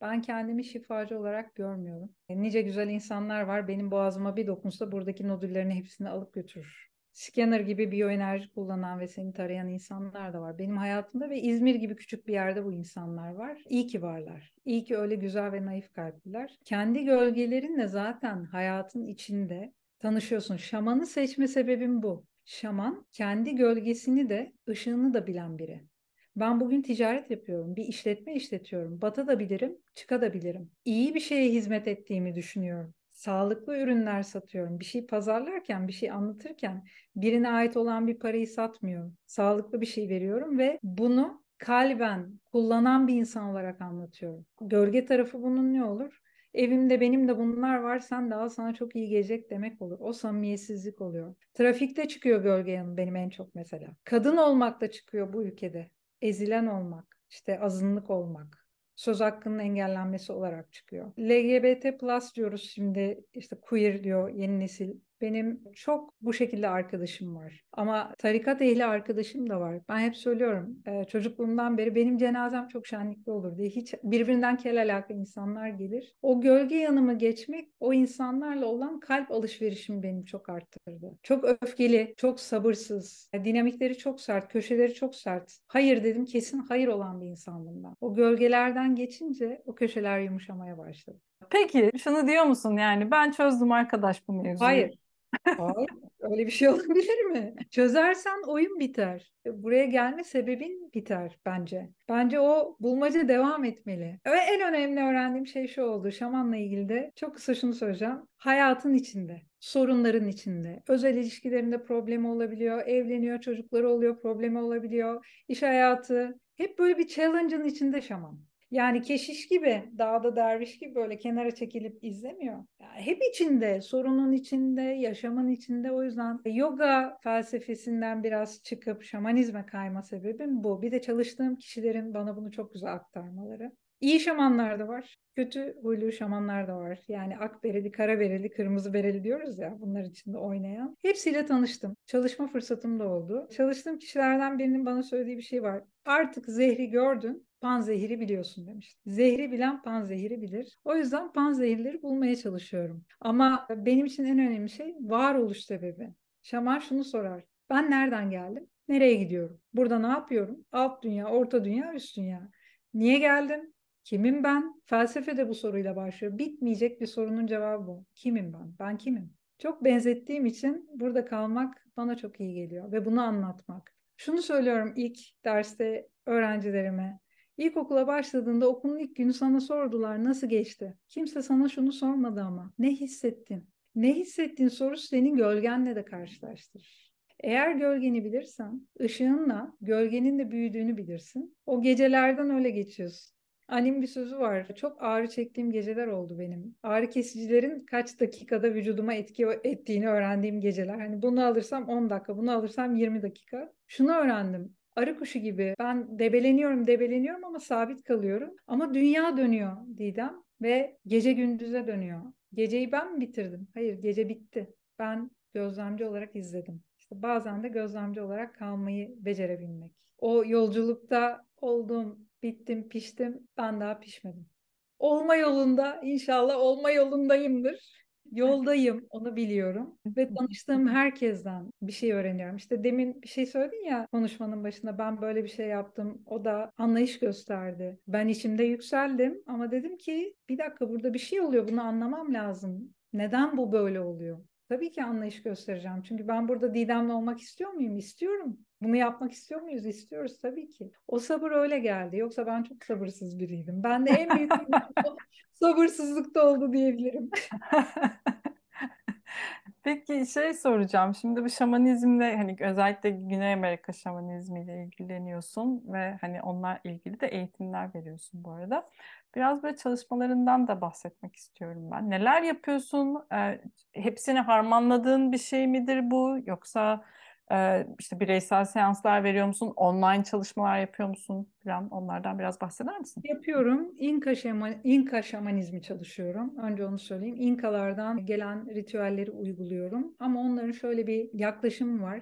Ben kendimi şifacı olarak görmüyorum. E, nice güzel insanlar var. Benim boğazıma bir dokunsa buradaki nodüllerini hepsini alıp götürür. Scanner gibi biyoenerji kullanan ve seni tarayan insanlar da var. Benim hayatımda ve İzmir gibi küçük bir yerde bu insanlar var. İyi ki varlar. İyi ki öyle güzel ve naif kalpliler. Kendi gölgelerinle zaten hayatın içinde tanışıyorsun. Şamanı seçme sebebim bu. Şaman kendi gölgesini de ışığını da bilen biri. Ben bugün ticaret yapıyorum, bir işletme işletiyorum. bilirim, Batabilirim, bilirim. İyi bir şeye hizmet ettiğimi düşünüyorum. Sağlıklı ürünler satıyorum. Bir şey pazarlarken, bir şey anlatırken birine ait olan bir parayı satmıyorum. Sağlıklı bir şey veriyorum ve bunu kalben kullanan bir insan olarak anlatıyorum. Gölge tarafı bunun ne olur? Evimde benim de bunlar var sen daha sana çok iyi gelecek demek olur. O samimiyetsizlik oluyor. Trafikte çıkıyor gölge yanı benim en çok mesela. Kadın olmak da çıkıyor bu ülkede ezilen olmak, işte azınlık olmak, söz hakkının engellenmesi olarak çıkıyor. LGBT plus diyoruz şimdi işte queer diyor yeni nesil benim çok bu şekilde arkadaşım var. Ama tarikat ehli arkadaşım da var. Ben hep söylüyorum e, çocukluğumdan beri benim cenazem çok şenlikli olur diye. Hiç birbirinden kel alaka insanlar gelir. O gölge yanımı geçmek o insanlarla olan kalp alışverişimi benim çok arttırdı. Çok öfkeli, çok sabırsız, e, dinamikleri çok sert, köşeleri çok sert. Hayır dedim kesin hayır olan bir insandım ben. O gölgelerden geçince o köşeler yumuşamaya başladı. Peki şunu diyor musun yani ben çözdüm arkadaş bu mevzuyu. Hayır. Hayır, öyle bir şey olabilir mi? Çözersen oyun biter. Buraya gelme sebebin biter bence. Bence o bulmaca devam etmeli. Ve en önemli öğrendiğim şey şu oldu. Şamanla ilgili de çok kısa şunu söyleyeceğim. Hayatın içinde sorunların içinde. Özel ilişkilerinde problemi olabiliyor, evleniyor, çocukları oluyor, problemi olabiliyor, iş hayatı. Hep böyle bir challenge'ın içinde şaman. Yani keşiş gibi, dağda derviş gibi böyle kenara çekilip izlemiyor. Yani hep içinde, sorunun içinde, yaşamın içinde. O yüzden yoga felsefesinden biraz çıkıp şamanizme kayma sebebim bu. Bir de çalıştığım kişilerin bana bunu çok güzel aktarmaları. İyi şamanlar da var. Kötü huylu şamanlar da var. Yani ak bereli, kara bereli, kırmızı bereli diyoruz ya bunlar içinde oynayan. Hepsiyle tanıştım. Çalışma fırsatım da oldu. Çalıştığım kişilerden birinin bana söylediği bir şey var. Artık zehri gördün, Pan zehiri biliyorsun demiş. Zehri bilen pan zehiri bilir. O yüzden pan zehirleri bulmaya çalışıyorum. Ama benim için en önemli şey varoluş sebebi. Şaman şunu sorar. Ben nereden geldim? Nereye gidiyorum? Burada ne yapıyorum? Alt dünya, orta dünya, üst dünya. Niye geldim? Kimim ben? Felsefe de bu soruyla başlıyor. Bitmeyecek bir sorunun cevabı bu. Kimim ben? Ben kimim? Çok benzettiğim için burada kalmak bana çok iyi geliyor ve bunu anlatmak. Şunu söylüyorum ilk derste öğrencilerime. İlkokula başladığında okulun ilk günü sana sordular nasıl geçti? Kimse sana şunu sormadı ama ne hissettin? Ne hissettiğin sorusu senin gölgenle de karşılaştırır. Eğer gölgeni bilirsen, ışığınla gölgenin de büyüdüğünü bilirsin. O gecelerden öyle geçiyorsun. Annemin bir sözü var. Çok ağrı çektiğim geceler oldu benim. Ağrı kesicilerin kaç dakikada vücuduma etki ettiğini öğrendiğim geceler. Hani bunu alırsam 10 dakika, bunu alırsam 20 dakika. Şunu öğrendim arı kuşu gibi ben debeleniyorum debeleniyorum ama sabit kalıyorum. Ama dünya dönüyor Didem ve gece gündüze dönüyor. Geceyi ben mi bitirdim? Hayır gece bitti. Ben gözlemci olarak izledim. İşte bazen de gözlemci olarak kalmayı becerebilmek. O yolculukta oldum, bittim, piştim. Ben daha pişmedim. Olma yolunda inşallah olma yolundayımdır. Yoldayım onu biliyorum ve tanıştığım herkesten bir şey öğreniyorum. İşte demin bir şey söyledin ya konuşmanın başında ben böyle bir şey yaptım. O da anlayış gösterdi. Ben içimde yükseldim ama dedim ki bir dakika burada bir şey oluyor bunu anlamam lazım. Neden bu böyle oluyor? Tabii ki anlayış göstereceğim. Çünkü ben burada Didem'le olmak istiyor muyum? İstiyorum. Bunu yapmak istiyor muyuz? İstiyoruz tabii ki. O sabır öyle geldi. Yoksa ben çok sabırsız biriydim. Ben de en büyük sabırsızlıkta oldu diyebilirim. Peki şey soracağım. Şimdi bu şamanizmle hani özellikle Güney Amerika şamanizmiyle ilgileniyorsun ve hani onlar ilgili de eğitimler veriyorsun bu arada. Biraz böyle çalışmalarından da bahsetmek istiyorum ben. Neler yapıyorsun? Ee, hepsini harmanladığın bir şey midir bu? Yoksa ee, işte bireysel seanslar veriyor musun? Online çalışmalar yapıyor musun? Falan onlardan biraz bahseder misin? Yapıyorum. İnka, şema, İnka şamanizmi çalışıyorum. Önce onu söyleyeyim. İnkalardan gelen ritüelleri uyguluyorum. Ama onların şöyle bir yaklaşımı var.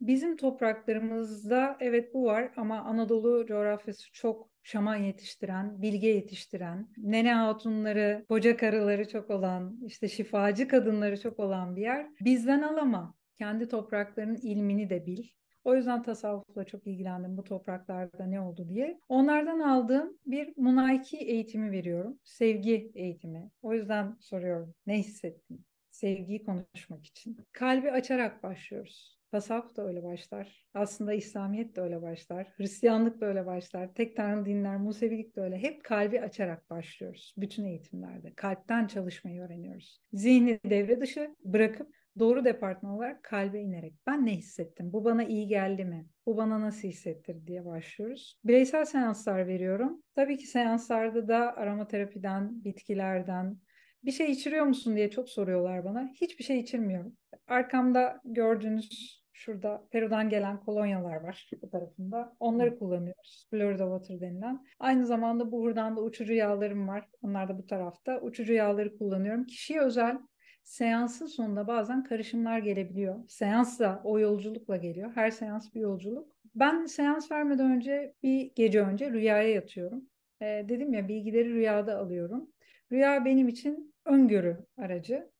Bizim topraklarımızda evet bu var ama Anadolu coğrafyası çok şaman yetiştiren, bilge yetiştiren, nene hatunları, koca karıları çok olan, işte şifacı kadınları çok olan bir yer. Bizden alama. Kendi topraklarının ilmini de bil. O yüzden tasavvufla çok ilgilendim bu topraklarda ne oldu diye. Onlardan aldığım bir munayki eğitimi veriyorum. Sevgi eğitimi. O yüzden soruyorum ne hissettin? Sevgiyi konuşmak için. Kalbi açarak başlıyoruz. Tasavvuf da öyle başlar. Aslında İslamiyet de öyle başlar. Hristiyanlık da öyle başlar. Tek tanrı dinler, Musevilik de öyle. Hep kalbi açarak başlıyoruz bütün eğitimlerde. Kalpten çalışmayı öğreniyoruz. Zihni devre dışı bırakıp doğru departman olarak kalbe inerek ben ne hissettim? Bu bana iyi geldi mi? Bu bana nasıl hissettir diye başlıyoruz. Bireysel seanslar veriyorum. Tabii ki seanslarda da aromaterapiden, bitkilerden, bir şey içiriyor musun diye çok soruyorlar bana. Hiçbir şey içirmiyorum. Arkamda gördüğünüz şurada Peru'dan gelen kolonyalar var bu tarafında. Onları kullanıyoruz. Florida Water denilen. Aynı zamanda buhurdan da uçucu yağlarım var. Onlar da bu tarafta. Uçucu yağları kullanıyorum. Kişiye özel seansın sonunda bazen karışımlar gelebiliyor. Seans da o yolculukla geliyor. Her seans bir yolculuk. Ben seans vermeden önce bir gece önce rüyaya yatıyorum. Ee, dedim ya bilgileri rüyada alıyorum. Rüya benim için öngörü aracı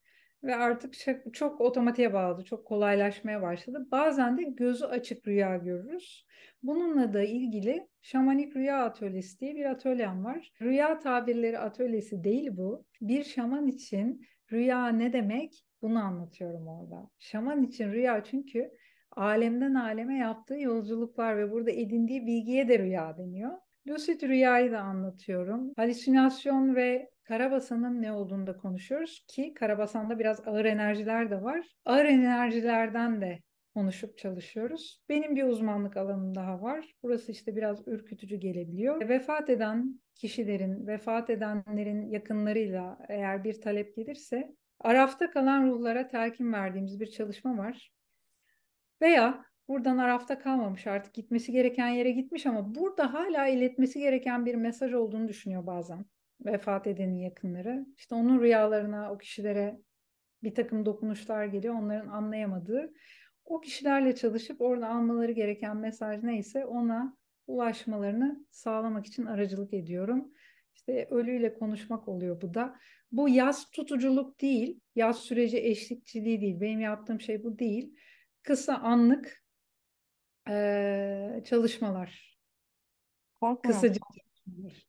ve artık çok, çok otomatiğe bağladı, çok kolaylaşmaya başladı. Bazen de gözü açık rüya görürüz. Bununla da ilgili Şamanik Rüya Atölyesi diye bir atölyem var. Rüya tabirleri atölyesi değil bu. Bir şaman için Rüya ne demek? Bunu anlatıyorum orada. Şaman için rüya çünkü alemden aleme yaptığı yolculuklar ve burada edindiği bilgiye de rüya deniyor. Lucid rüyayı da anlatıyorum. Halüsinasyon ve karabasanın ne olduğunu da konuşuyoruz ki karabasanda biraz ağır enerjiler de var. Ağır enerjilerden de konuşup çalışıyoruz. Benim bir uzmanlık alanım daha var. Burası işte biraz ürkütücü gelebiliyor. Vefat eden kişilerin, vefat edenlerin yakınlarıyla eğer bir talep gelirse arafta kalan ruhlara telkin verdiğimiz bir çalışma var. Veya buradan arafta kalmamış artık gitmesi gereken yere gitmiş ama burada hala iletmesi gereken bir mesaj olduğunu düşünüyor bazen vefat edenin yakınları. İşte onun rüyalarına o kişilere bir takım dokunuşlar geliyor onların anlayamadığı o kişilerle çalışıp orada almaları gereken mesaj neyse ona ulaşmalarını sağlamak için aracılık ediyorum. İşte ölüyle konuşmak oluyor bu da. Bu yaz tutuculuk değil, yaz süreci eşlikçiliği değil. Benim yaptığım şey bu değil. Kısa anlık e, çalışmalar. Korkma. çalışmalar.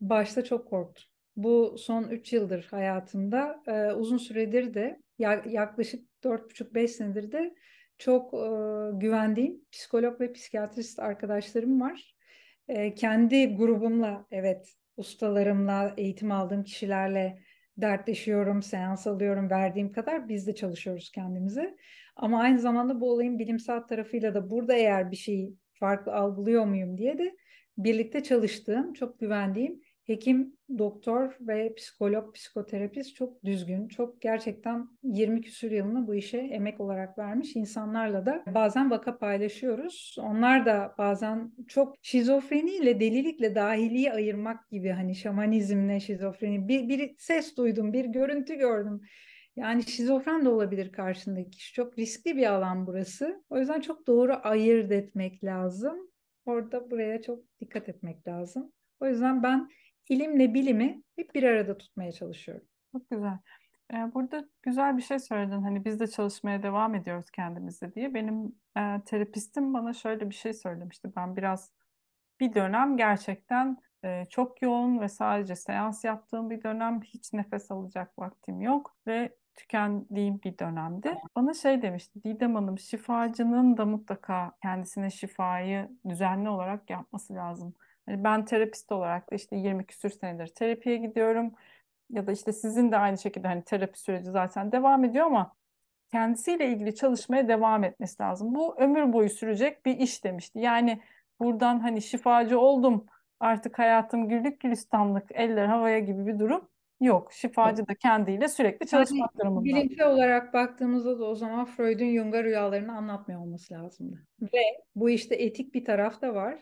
Başta çok korktum. Bu son 3 yıldır hayatımda e, uzun süredir de yaklaşık 4,5-5 senedir de çok e, güvendiğim psikolog ve psikiyatrist arkadaşlarım var. E, kendi grubumla evet ustalarımla, eğitim aldığım kişilerle dertleşiyorum, seans alıyorum verdiğim kadar biz de çalışıyoruz kendimizi. Ama aynı zamanda bu olayın bilimsel tarafıyla da burada eğer bir şeyi farklı algılıyor muyum diye de birlikte çalıştığım, çok güvendiğim hekim, doktor ve psikolog, psikoterapist çok düzgün, çok gerçekten 20 küsür yılını bu işe emek olarak vermiş insanlarla da bazen vaka paylaşıyoruz. Onlar da bazen çok şizofreniyle, delilikle dahiliyi ayırmak gibi hani şamanizmle şizofreni bir, bir ses duydum, bir görüntü gördüm. Yani şizofren de olabilir karşındaki kişi. Çok riskli bir alan burası. O yüzden çok doğru ayırt etmek lazım. Orada buraya çok dikkat etmek lazım. O yüzden ben ilimle bilimi hep bir arada tutmaya çalışıyorum. Çok güzel. Ee, burada güzel bir şey söyledin. Hani biz de çalışmaya devam ediyoruz kendimizde diye. Benim e, terapistim bana şöyle bir şey söylemişti. Ben biraz bir dönem gerçekten e, çok yoğun ve sadece seans yaptığım bir dönem hiç nefes alacak vaktim yok ve tükendiğim bir dönemdi. Bana şey demişti Didem Hanım şifacının da mutlaka kendisine şifayı düzenli olarak yapması lazım. Hani ben terapist olarak da işte 20 küsür senedir terapiye gidiyorum. Ya da işte sizin de aynı şekilde hani terapi süreci zaten devam ediyor ama kendisiyle ilgili çalışmaya devam etmesi lazım. Bu ömür boyu sürecek bir iş demişti. Yani buradan hani şifacı oldum artık hayatım güllük gülistanlık eller havaya gibi bir durum yok. Şifacı da kendiyle sürekli çalışmak yani, durumunda. Bilimsel olarak baktığımızda da o zaman Freud'un Jung'a rüyalarını anlatmıyor olması lazımdı. Ve bu işte etik bir taraf da var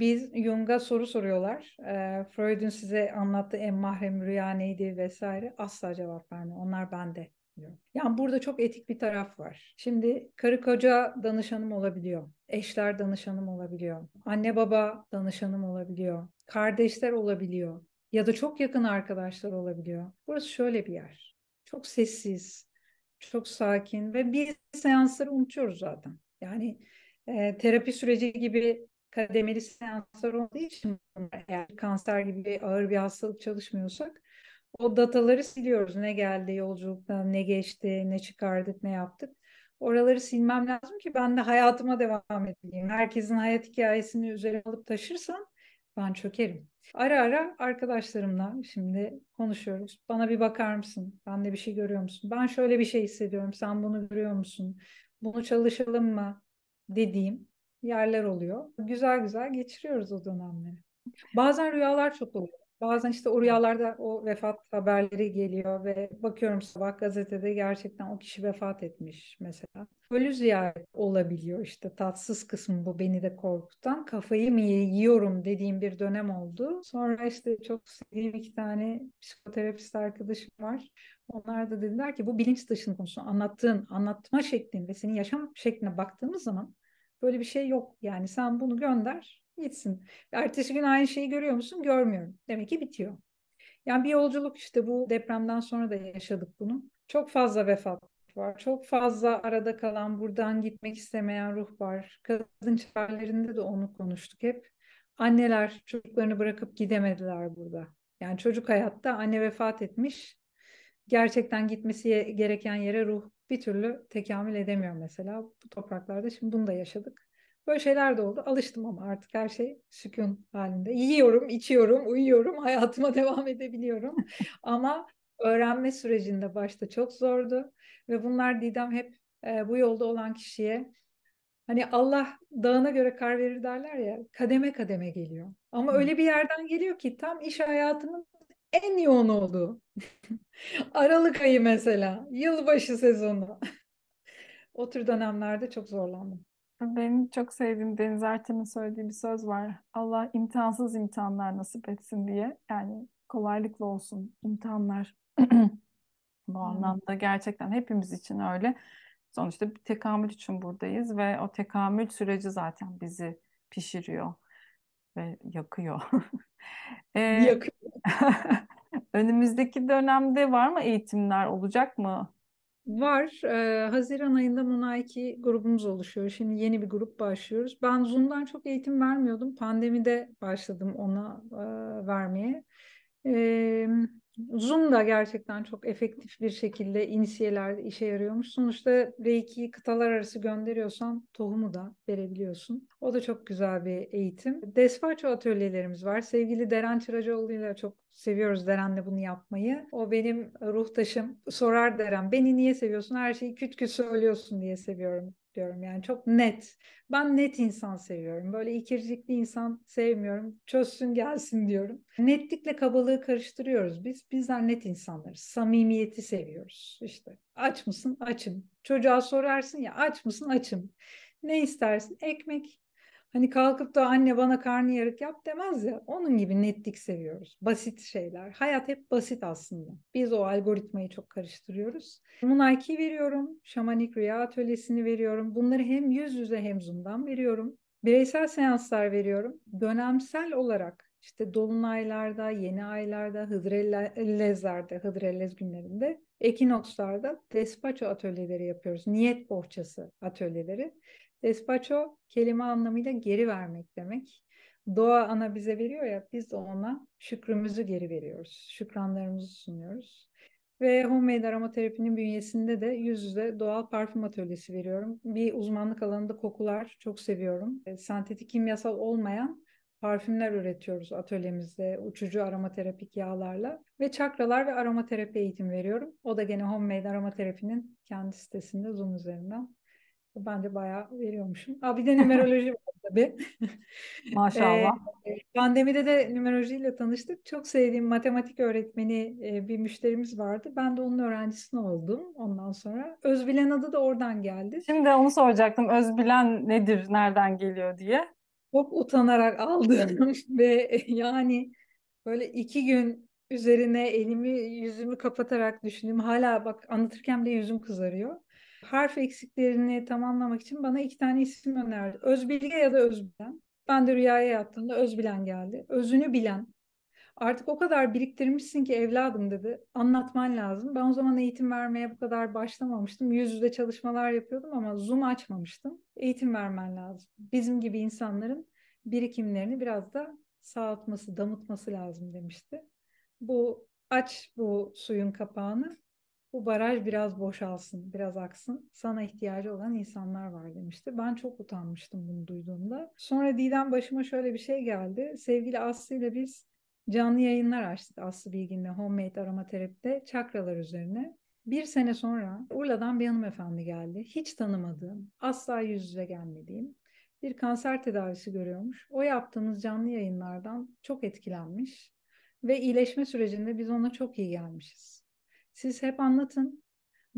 biz Jung'a soru soruyorlar. E, Freud'un size anlattığı en mahrem rüya neydi vesaire asla cevap vermiyor. Onlar bende diyor. Yani burada çok etik bir taraf var. Şimdi karı koca danışanım olabiliyor. Eşler danışanım olabiliyor. Anne baba danışanım olabiliyor. Kardeşler olabiliyor. Ya da çok yakın arkadaşlar olabiliyor. Burası şöyle bir yer. Çok sessiz, çok sakin ve bir seansları unutuyoruz zaten. Yani e, terapi süreci gibi kademeli seanslar olduğu için eğer kanser gibi ağır bir hastalık çalışmıyorsak o dataları siliyoruz. Ne geldi yolculuktan, ne geçti, ne çıkardık, ne yaptık. Oraları silmem lazım ki ben de hayatıma devam edeyim. Herkesin hayat hikayesini üzerine alıp taşırsam ben çökerim. Ara ara arkadaşlarımla şimdi konuşuyoruz. Bana bir bakar mısın? Ben de bir şey görüyor musun? Ben şöyle bir şey hissediyorum. Sen bunu görüyor musun? Bunu çalışalım mı? dediğim yerler oluyor. Güzel güzel geçiriyoruz o dönemleri. Bazen rüyalar çok oluyor. Bazen işte o rüyalarda o vefat haberleri geliyor ve bakıyorum sabah gazetede gerçekten o kişi vefat etmiş mesela. Ölü ziyaret olabiliyor işte tatsız kısmı bu beni de korkutan. Kafayı mı yiyorum dediğim bir dönem oldu. Sonra işte çok sevdiğim iki tane psikoterapist arkadaşım var. Onlar da dediler ki bu bilinç dışının konusu anlattığın, anlatma şeklin ve senin yaşam şekline baktığımız zaman Böyle bir şey yok. Yani sen bunu gönder gitsin. Ertesi gün aynı şeyi görüyor musun? Görmüyorum. Demek ki bitiyor. Yani bir yolculuk işte bu depremden sonra da yaşadık bunu. Çok fazla vefat var. Çok fazla arada kalan, buradan gitmek istemeyen ruh var. Kadın çağrılarında de onu konuştuk hep. Anneler çocuklarını bırakıp gidemediler burada. Yani çocuk hayatta anne vefat etmiş, gerçekten gitmesi gereken yere ruh bir türlü tekamül edemiyor mesela bu topraklarda. Şimdi bunu da yaşadık. Böyle şeyler de oldu. Alıştım ama artık her şey sükun halinde. Yiyorum, içiyorum, uyuyorum, hayatıma devam edebiliyorum. ama öğrenme sürecinde başta çok zordu ve bunlar Didem hep e, bu yolda olan kişiye hani Allah dağına göre kar verir derler ya kademe kademe geliyor. Ama hmm. öyle bir yerden geliyor ki tam iş hayatının en yoğun olduğu Aralık ayı mesela, yılbaşı sezonu. o tür dönemlerde çok zorlandım. Benim çok sevdiğim Deniz Erten'in söylediği bir söz var. Allah imkansız imtihanlar nasip etsin diye. Yani kolaylıkla olsun imtihanlar. Bu hmm. anlamda gerçekten hepimiz için öyle. Sonuçta bir tekamül için buradayız ve o tekamül süreci zaten bizi pişiriyor ve yakıyor. ee, yakıyor. önümüzdeki dönemde var mı eğitimler olacak mı? Var. Ee, Haziran ayında Monaiki grubumuz oluşuyor. Şimdi yeni bir grup başlıyoruz. Ben Zoom'dan çok eğitim vermiyordum. Pandemide başladım ona e, vermeye. Evet. Zoom da gerçekten çok efektif bir şekilde inisiyelerde işe yarıyormuş. Sonuçta R2'yi kıtalar arası gönderiyorsan tohumu da verebiliyorsun. O da çok güzel bir eğitim. Despacho atölyelerimiz var. Sevgili Deren Çıracıoğlu ile çok seviyoruz Deren'le bunu yapmayı. O benim ruh taşım. Sorar Deren beni niye seviyorsun? Her şeyi küt küt söylüyorsun diye seviyorum diyorum. Yani çok net. Ben net insan seviyorum. Böyle ikircikli insan sevmiyorum. Çözsün gelsin diyorum. Netlikle kabalığı karıştırıyoruz biz. Bizler net insanlarız. Samimiyeti seviyoruz işte. Aç mısın? Açım. Çocuğa sorarsın ya aç mısın? Açım. Ne istersin? Ekmek. Hani kalkıp da anne bana karnıyarık yap demez ya. Onun gibi netlik seviyoruz. Basit şeyler. Hayat hep basit aslında. Biz o algoritmayı çok karıştırıyoruz. Munayki veriyorum. Şamanik Rüya Atölyesi'ni veriyorum. Bunları hem yüz yüze hem Zoom'dan veriyorum. Bireysel seanslar veriyorum. Dönemsel olarak işte dolunaylarda, yeni aylarda, hıdrellezlerde, hıdrellez günlerinde, ekinokslarda despacho atölyeleri yapıyoruz. Niyet bohçası atölyeleri. Despacho kelime anlamıyla geri vermek demek. Doğa ana bize veriyor ya biz ona şükrümüzü geri veriyoruz. Şükranlarımızı sunuyoruz. Ve homemade aromaterapinin bünyesinde de yüz yüze doğal parfüm atölyesi veriyorum. Bir uzmanlık alanında kokular çok seviyorum. E, sentetik kimyasal olmayan parfümler üretiyoruz atölyemizde uçucu aromaterapik yağlarla ve çakralar ve aromaterapi eğitim veriyorum. O da gene homemade aromaterapinin kendi sitesinde Zoom üzerinden Bence de bayağı veriyormuşum. Aa, bir de numeroloji var tabii. Ee, Maşallah. Ee, pandemide de numerolojiyle tanıştık. Çok sevdiğim matematik öğretmeni e, bir müşterimiz vardı. Ben de onun öğrencisini oldum ondan sonra. Özbilen adı da oradan geldi. Şimdi onu soracaktım. Özbilen nedir, nereden geliyor diye. Çok utanarak aldım ve yani böyle iki gün üzerine elimi yüzümü kapatarak düşündüm. Hala bak anlatırken de yüzüm kızarıyor harf eksiklerini tamamlamak için bana iki tane isim önerdi. Özbilge ya da Özbilen. Ben de rüyaya yattığımda Özbilen geldi. Özünü bilen. Artık o kadar biriktirmişsin ki evladım dedi. Anlatman lazım. Ben o zaman eğitim vermeye bu kadar başlamamıştım. Yüz yüze çalışmalar yapıyordum ama Zoom açmamıştım. Eğitim vermen lazım. Bizim gibi insanların birikimlerini biraz da sağlatması, damıtması lazım demişti. Bu aç bu suyun kapağını bu baraj biraz boşalsın, biraz aksın. Sana ihtiyacı olan insanlar var demişti. Ben çok utanmıştım bunu duyduğumda. Sonra Didem başıma şöyle bir şey geldi. Sevgili Aslı ile biz canlı yayınlar açtık Aslı Bilgin'le Homemade Aromaterapide çakralar üzerine. Bir sene sonra Urla'dan bir hanımefendi geldi. Hiç tanımadığım, asla yüz yüze gelmediğim bir kanser tedavisi görüyormuş. O yaptığımız canlı yayınlardan çok etkilenmiş ve iyileşme sürecinde biz ona çok iyi gelmişiz. Siz hep anlatın.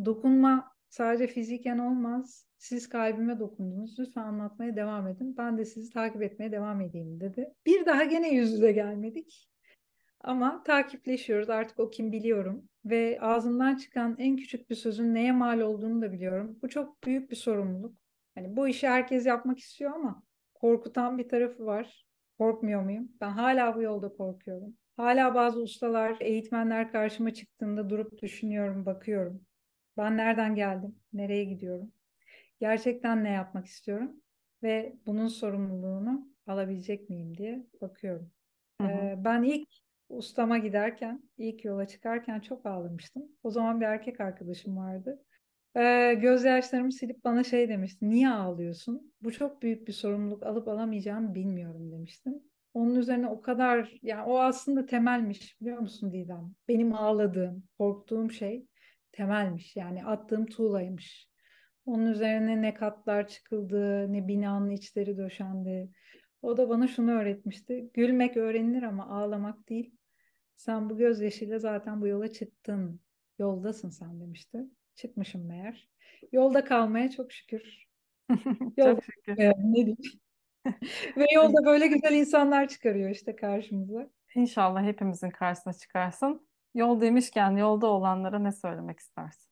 Dokunma sadece fiziken olmaz. Siz kalbime dokundunuz. Lütfen anlatmaya devam edin. Ben de sizi takip etmeye devam edeyim dedi. Bir daha gene yüz yüze gelmedik. Ama takipleşiyoruz artık o kim biliyorum. Ve ağzından çıkan en küçük bir sözün neye mal olduğunu da biliyorum. Bu çok büyük bir sorumluluk. Hani bu işi herkes yapmak istiyor ama korkutan bir tarafı var. Korkmuyor muyum? Ben hala bu yolda korkuyorum. Hala bazı ustalar, eğitmenler karşıma çıktığında durup düşünüyorum, bakıyorum. Ben nereden geldim, nereye gidiyorum? Gerçekten ne yapmak istiyorum? Ve bunun sorumluluğunu alabilecek miyim diye bakıyorum. Hı hı. Ee, ben ilk ustama giderken, ilk yola çıkarken çok ağlamıştım. O zaman bir erkek arkadaşım vardı. Ee, gözyaşlarımı silip bana şey demişti, niye ağlıyorsun? Bu çok büyük bir sorumluluk alıp alamayacağımı bilmiyorum demiştim. Onun üzerine o kadar yani o aslında temelmiş biliyor musun Didem? Benim ağladığım, korktuğum şey temelmiş. Yani attığım tuğlaymış. Onun üzerine ne katlar çıkıldı, ne binanın içleri döşendi. O da bana şunu öğretmişti. Gülmek öğrenilir ama ağlamak değil. Sen bu gözyaşıyla zaten bu yola çıktın. Yoldasın sen demişti. Çıkmışım meğer. Yolda kalmaya çok şükür. Yolda çok şükür. Ne diyeyim? Ve yolda böyle güzel insanlar çıkarıyor işte karşımıza. İnşallah hepimizin karşısına çıkarsın. Yol demişken yolda olanlara ne söylemek istersin?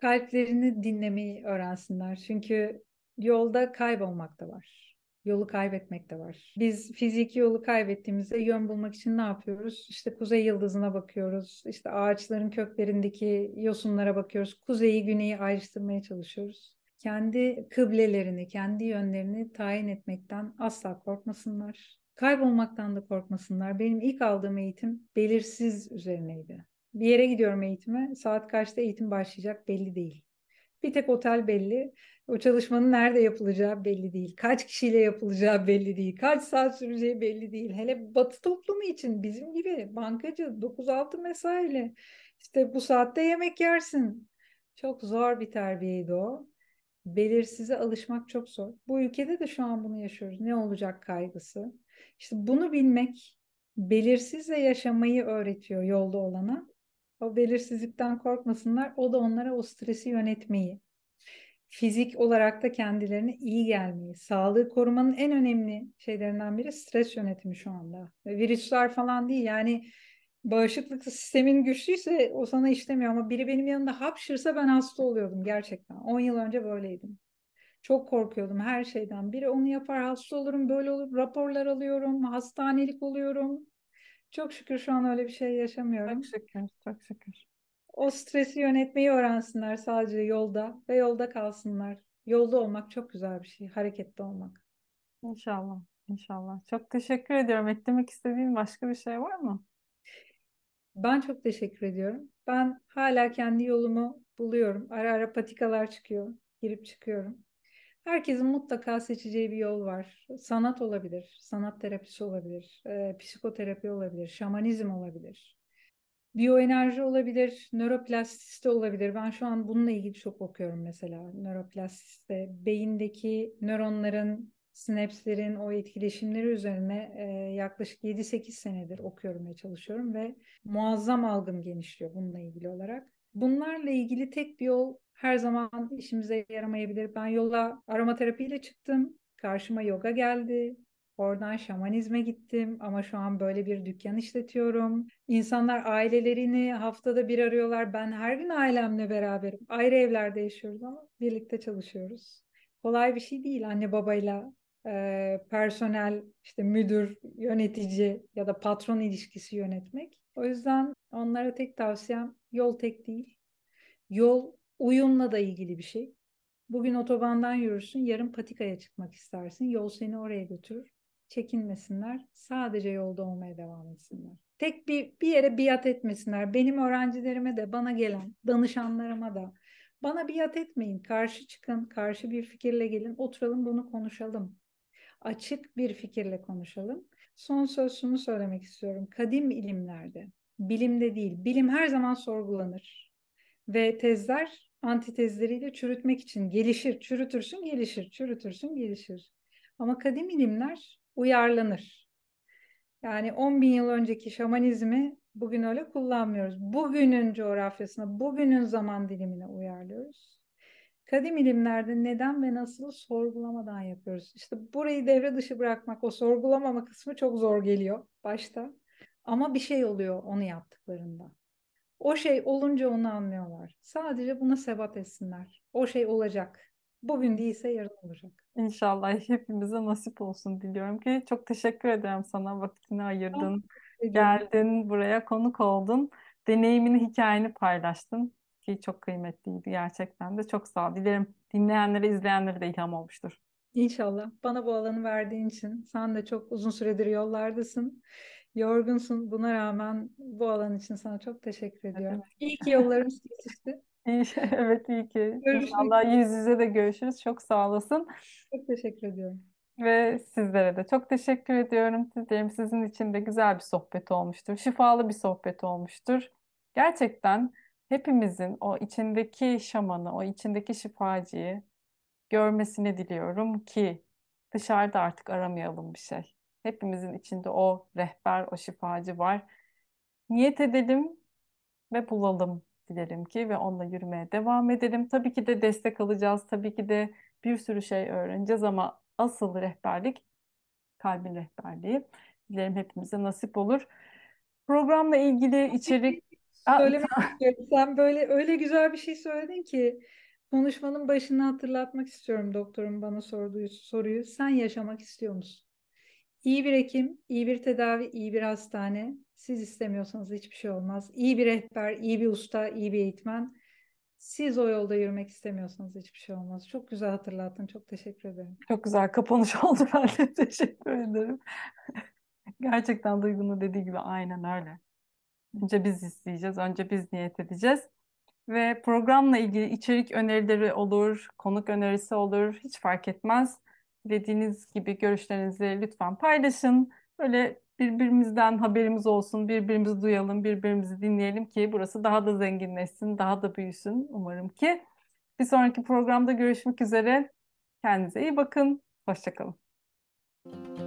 Kalplerini dinlemeyi öğrensinler. Çünkü yolda kaybolmak da var. Yolu kaybetmek de var. Biz fiziki yolu kaybettiğimizde yön bulmak için ne yapıyoruz? İşte kuzey yıldızına bakıyoruz. İşte ağaçların köklerindeki yosunlara bakıyoruz. Kuzeyi güneyi ayrıştırmaya çalışıyoruz kendi kıblelerini, kendi yönlerini tayin etmekten asla korkmasınlar. Kaybolmaktan da korkmasınlar. Benim ilk aldığım eğitim belirsiz üzerineydi. Bir yere gidiyorum eğitime. Saat kaçta eğitim başlayacak belli değil. Bir tek otel belli. O çalışmanın nerede yapılacağı belli değil. Kaç kişiyle yapılacağı belli değil. Kaç saat süreceği belli değil. Hele batı toplumu için bizim gibi bankacı 9-6 mesaili. İşte bu saatte yemek yersin. Çok zor bir terbiyeydi o belirsize alışmak çok zor. Bu ülkede de şu an bunu yaşıyoruz. Ne olacak kaygısı. İşte bunu bilmek belirsizle yaşamayı öğretiyor yolda olana. O belirsizlikten korkmasınlar. O da onlara o stresi yönetmeyi. Fizik olarak da kendilerine iyi gelmeyi. Sağlığı korumanın en önemli şeylerinden biri stres yönetimi şu anda. Virüsler falan değil. Yani bağışıklık sistemin güçlüyse o sana işlemiyor ama biri benim yanında hapşırsa ben hasta oluyordum gerçekten. 10 yıl önce böyleydim. Çok korkuyordum her şeyden. Biri onu yapar hasta olurum, böyle olur, raporlar alıyorum, hastanelik oluyorum. Çok şükür şu an öyle bir şey yaşamıyorum. Çok şükür, çok şükür. O stresi yönetmeyi öğrensinler sadece yolda ve yolda kalsınlar. Yolda olmak çok güzel bir şey, hareketli olmak. İnşallah, inşallah. Çok teşekkür ediyorum. Eklemek istediğin başka bir şey var mı? Ben çok teşekkür ediyorum. Ben hala kendi yolumu buluyorum. Ara ara patikalar çıkıyor, girip çıkıyorum. Herkesin mutlaka seçeceği bir yol var. Sanat olabilir, sanat terapisi olabilir, e, psikoterapi olabilir, şamanizm olabilir. Biyoenerji olabilir, nöroplastisite olabilir. Ben şu an bununla ilgili çok okuyorum mesela. Nöroplastisite, beyindeki nöronların sinapslerin o etkileşimleri üzerine e, yaklaşık 7-8 senedir okuyorum ve çalışıyorum ve muazzam algım genişliyor bununla ilgili olarak. Bunlarla ilgili tek bir yol her zaman işimize yaramayabilir. Ben yola aroma aromaterapiyle çıktım. Karşıma yoga geldi. Oradan şamanizme gittim ama şu an böyle bir dükkan işletiyorum. İnsanlar ailelerini haftada bir arıyorlar. Ben her gün ailemle beraberim. Ayrı evlerde yaşıyoruz ama birlikte çalışıyoruz. Kolay bir şey değil anne babayla e, personel, işte müdür, yönetici ya da patron ilişkisi yönetmek. O yüzden onlara tek tavsiyem yol tek değil. Yol uyumla da ilgili bir şey. Bugün otobandan yürürsün, yarın patikaya çıkmak istersin. Yol seni oraya götürür. Çekinmesinler, sadece yolda olmaya devam etsinler. Tek bir, bir yere biat etmesinler. Benim öğrencilerime de, bana gelen, danışanlarıma da. Bana biat etmeyin, karşı çıkın, karşı bir fikirle gelin, oturalım bunu konuşalım açık bir fikirle konuşalım. Son söz şunu söylemek istiyorum. Kadim ilimlerde, bilimde değil, bilim her zaman sorgulanır. Ve tezler antitezleriyle çürütmek için gelişir, çürütürsün, gelişir, çürütürsün, gelişir. Ama kadim ilimler uyarlanır. Yani 10 bin yıl önceki şamanizmi bugün öyle kullanmıyoruz. Bugünün coğrafyasına, bugünün zaman dilimine uyarlıyoruz kadim ilimlerde neden ve nasıl sorgulamadan yapıyoruz. İşte burayı devre dışı bırakmak, o sorgulamama kısmı çok zor geliyor başta. Ama bir şey oluyor onu yaptıklarında. O şey olunca onu anlıyorlar. Sadece buna sebat etsinler. O şey olacak. Bugün değilse yarın olacak. İnşallah hepimize nasip olsun diliyorum ki. Çok teşekkür ederim sana vaktini ayırdın. Geldin buraya konuk oldun. Deneyimini, hikayeni paylaştın ki çok kıymetliydi gerçekten de. Çok sağ ol. Dilerim dinleyenlere, izleyenlere de ilham olmuştur. İnşallah. Bana bu alanı verdiğin için. Sen de çok uzun süredir yollardasın. Yorgunsun. Buna rağmen bu alan için sana çok teşekkür ediyorum. Şey, evet. İyi ki yollarımız kesişti. evet iyi ki. Görüşürüz. İnşallah yüz yüze de görüşürüz. Çok sağ olasın. Çok teşekkür ediyorum. Ve sizlere de çok teşekkür ediyorum. Dilerim sizin için de güzel bir sohbet olmuştur. Şifalı bir sohbet olmuştur. Gerçekten hepimizin o içindeki şamanı, o içindeki şifacıyı görmesini diliyorum ki dışarıda artık aramayalım bir şey. Hepimizin içinde o rehber, o şifacı var. Niyet edelim ve bulalım dilerim ki ve onunla yürümeye devam edelim. Tabii ki de destek alacağız, tabii ki de bir sürü şey öğreneceğiz ama asıl rehberlik kalbin rehberliği. Dilerim hepimize nasip olur. Programla ilgili içerik söylemek Sen böyle öyle güzel bir şey söyledin ki konuşmanın başını hatırlatmak istiyorum doktorun bana sorduğu soruyu. Sen yaşamak istiyor musun? İyi bir hekim, iyi bir tedavi, iyi bir hastane. Siz istemiyorsanız hiçbir şey olmaz. İyi bir rehber, iyi bir usta, iyi bir eğitmen. Siz o yolda yürümek istemiyorsanız hiçbir şey olmaz. Çok güzel hatırlattın. Çok teşekkür ederim. Çok güzel kapanış oldu. Ben de teşekkür ederim. Gerçekten duygunu dediği gibi aynen öyle. Önce biz isteyeceğiz, önce biz niyet edeceğiz. Ve programla ilgili içerik önerileri olur, konuk önerisi olur, hiç fark etmez. Dediğiniz gibi görüşlerinizi lütfen paylaşın. Böyle birbirimizden haberimiz olsun, birbirimizi duyalım, birbirimizi dinleyelim ki burası daha da zenginleşsin, daha da büyüsün umarım ki. Bir sonraki programda görüşmek üzere. Kendinize iyi bakın. Hoşçakalın. Müzik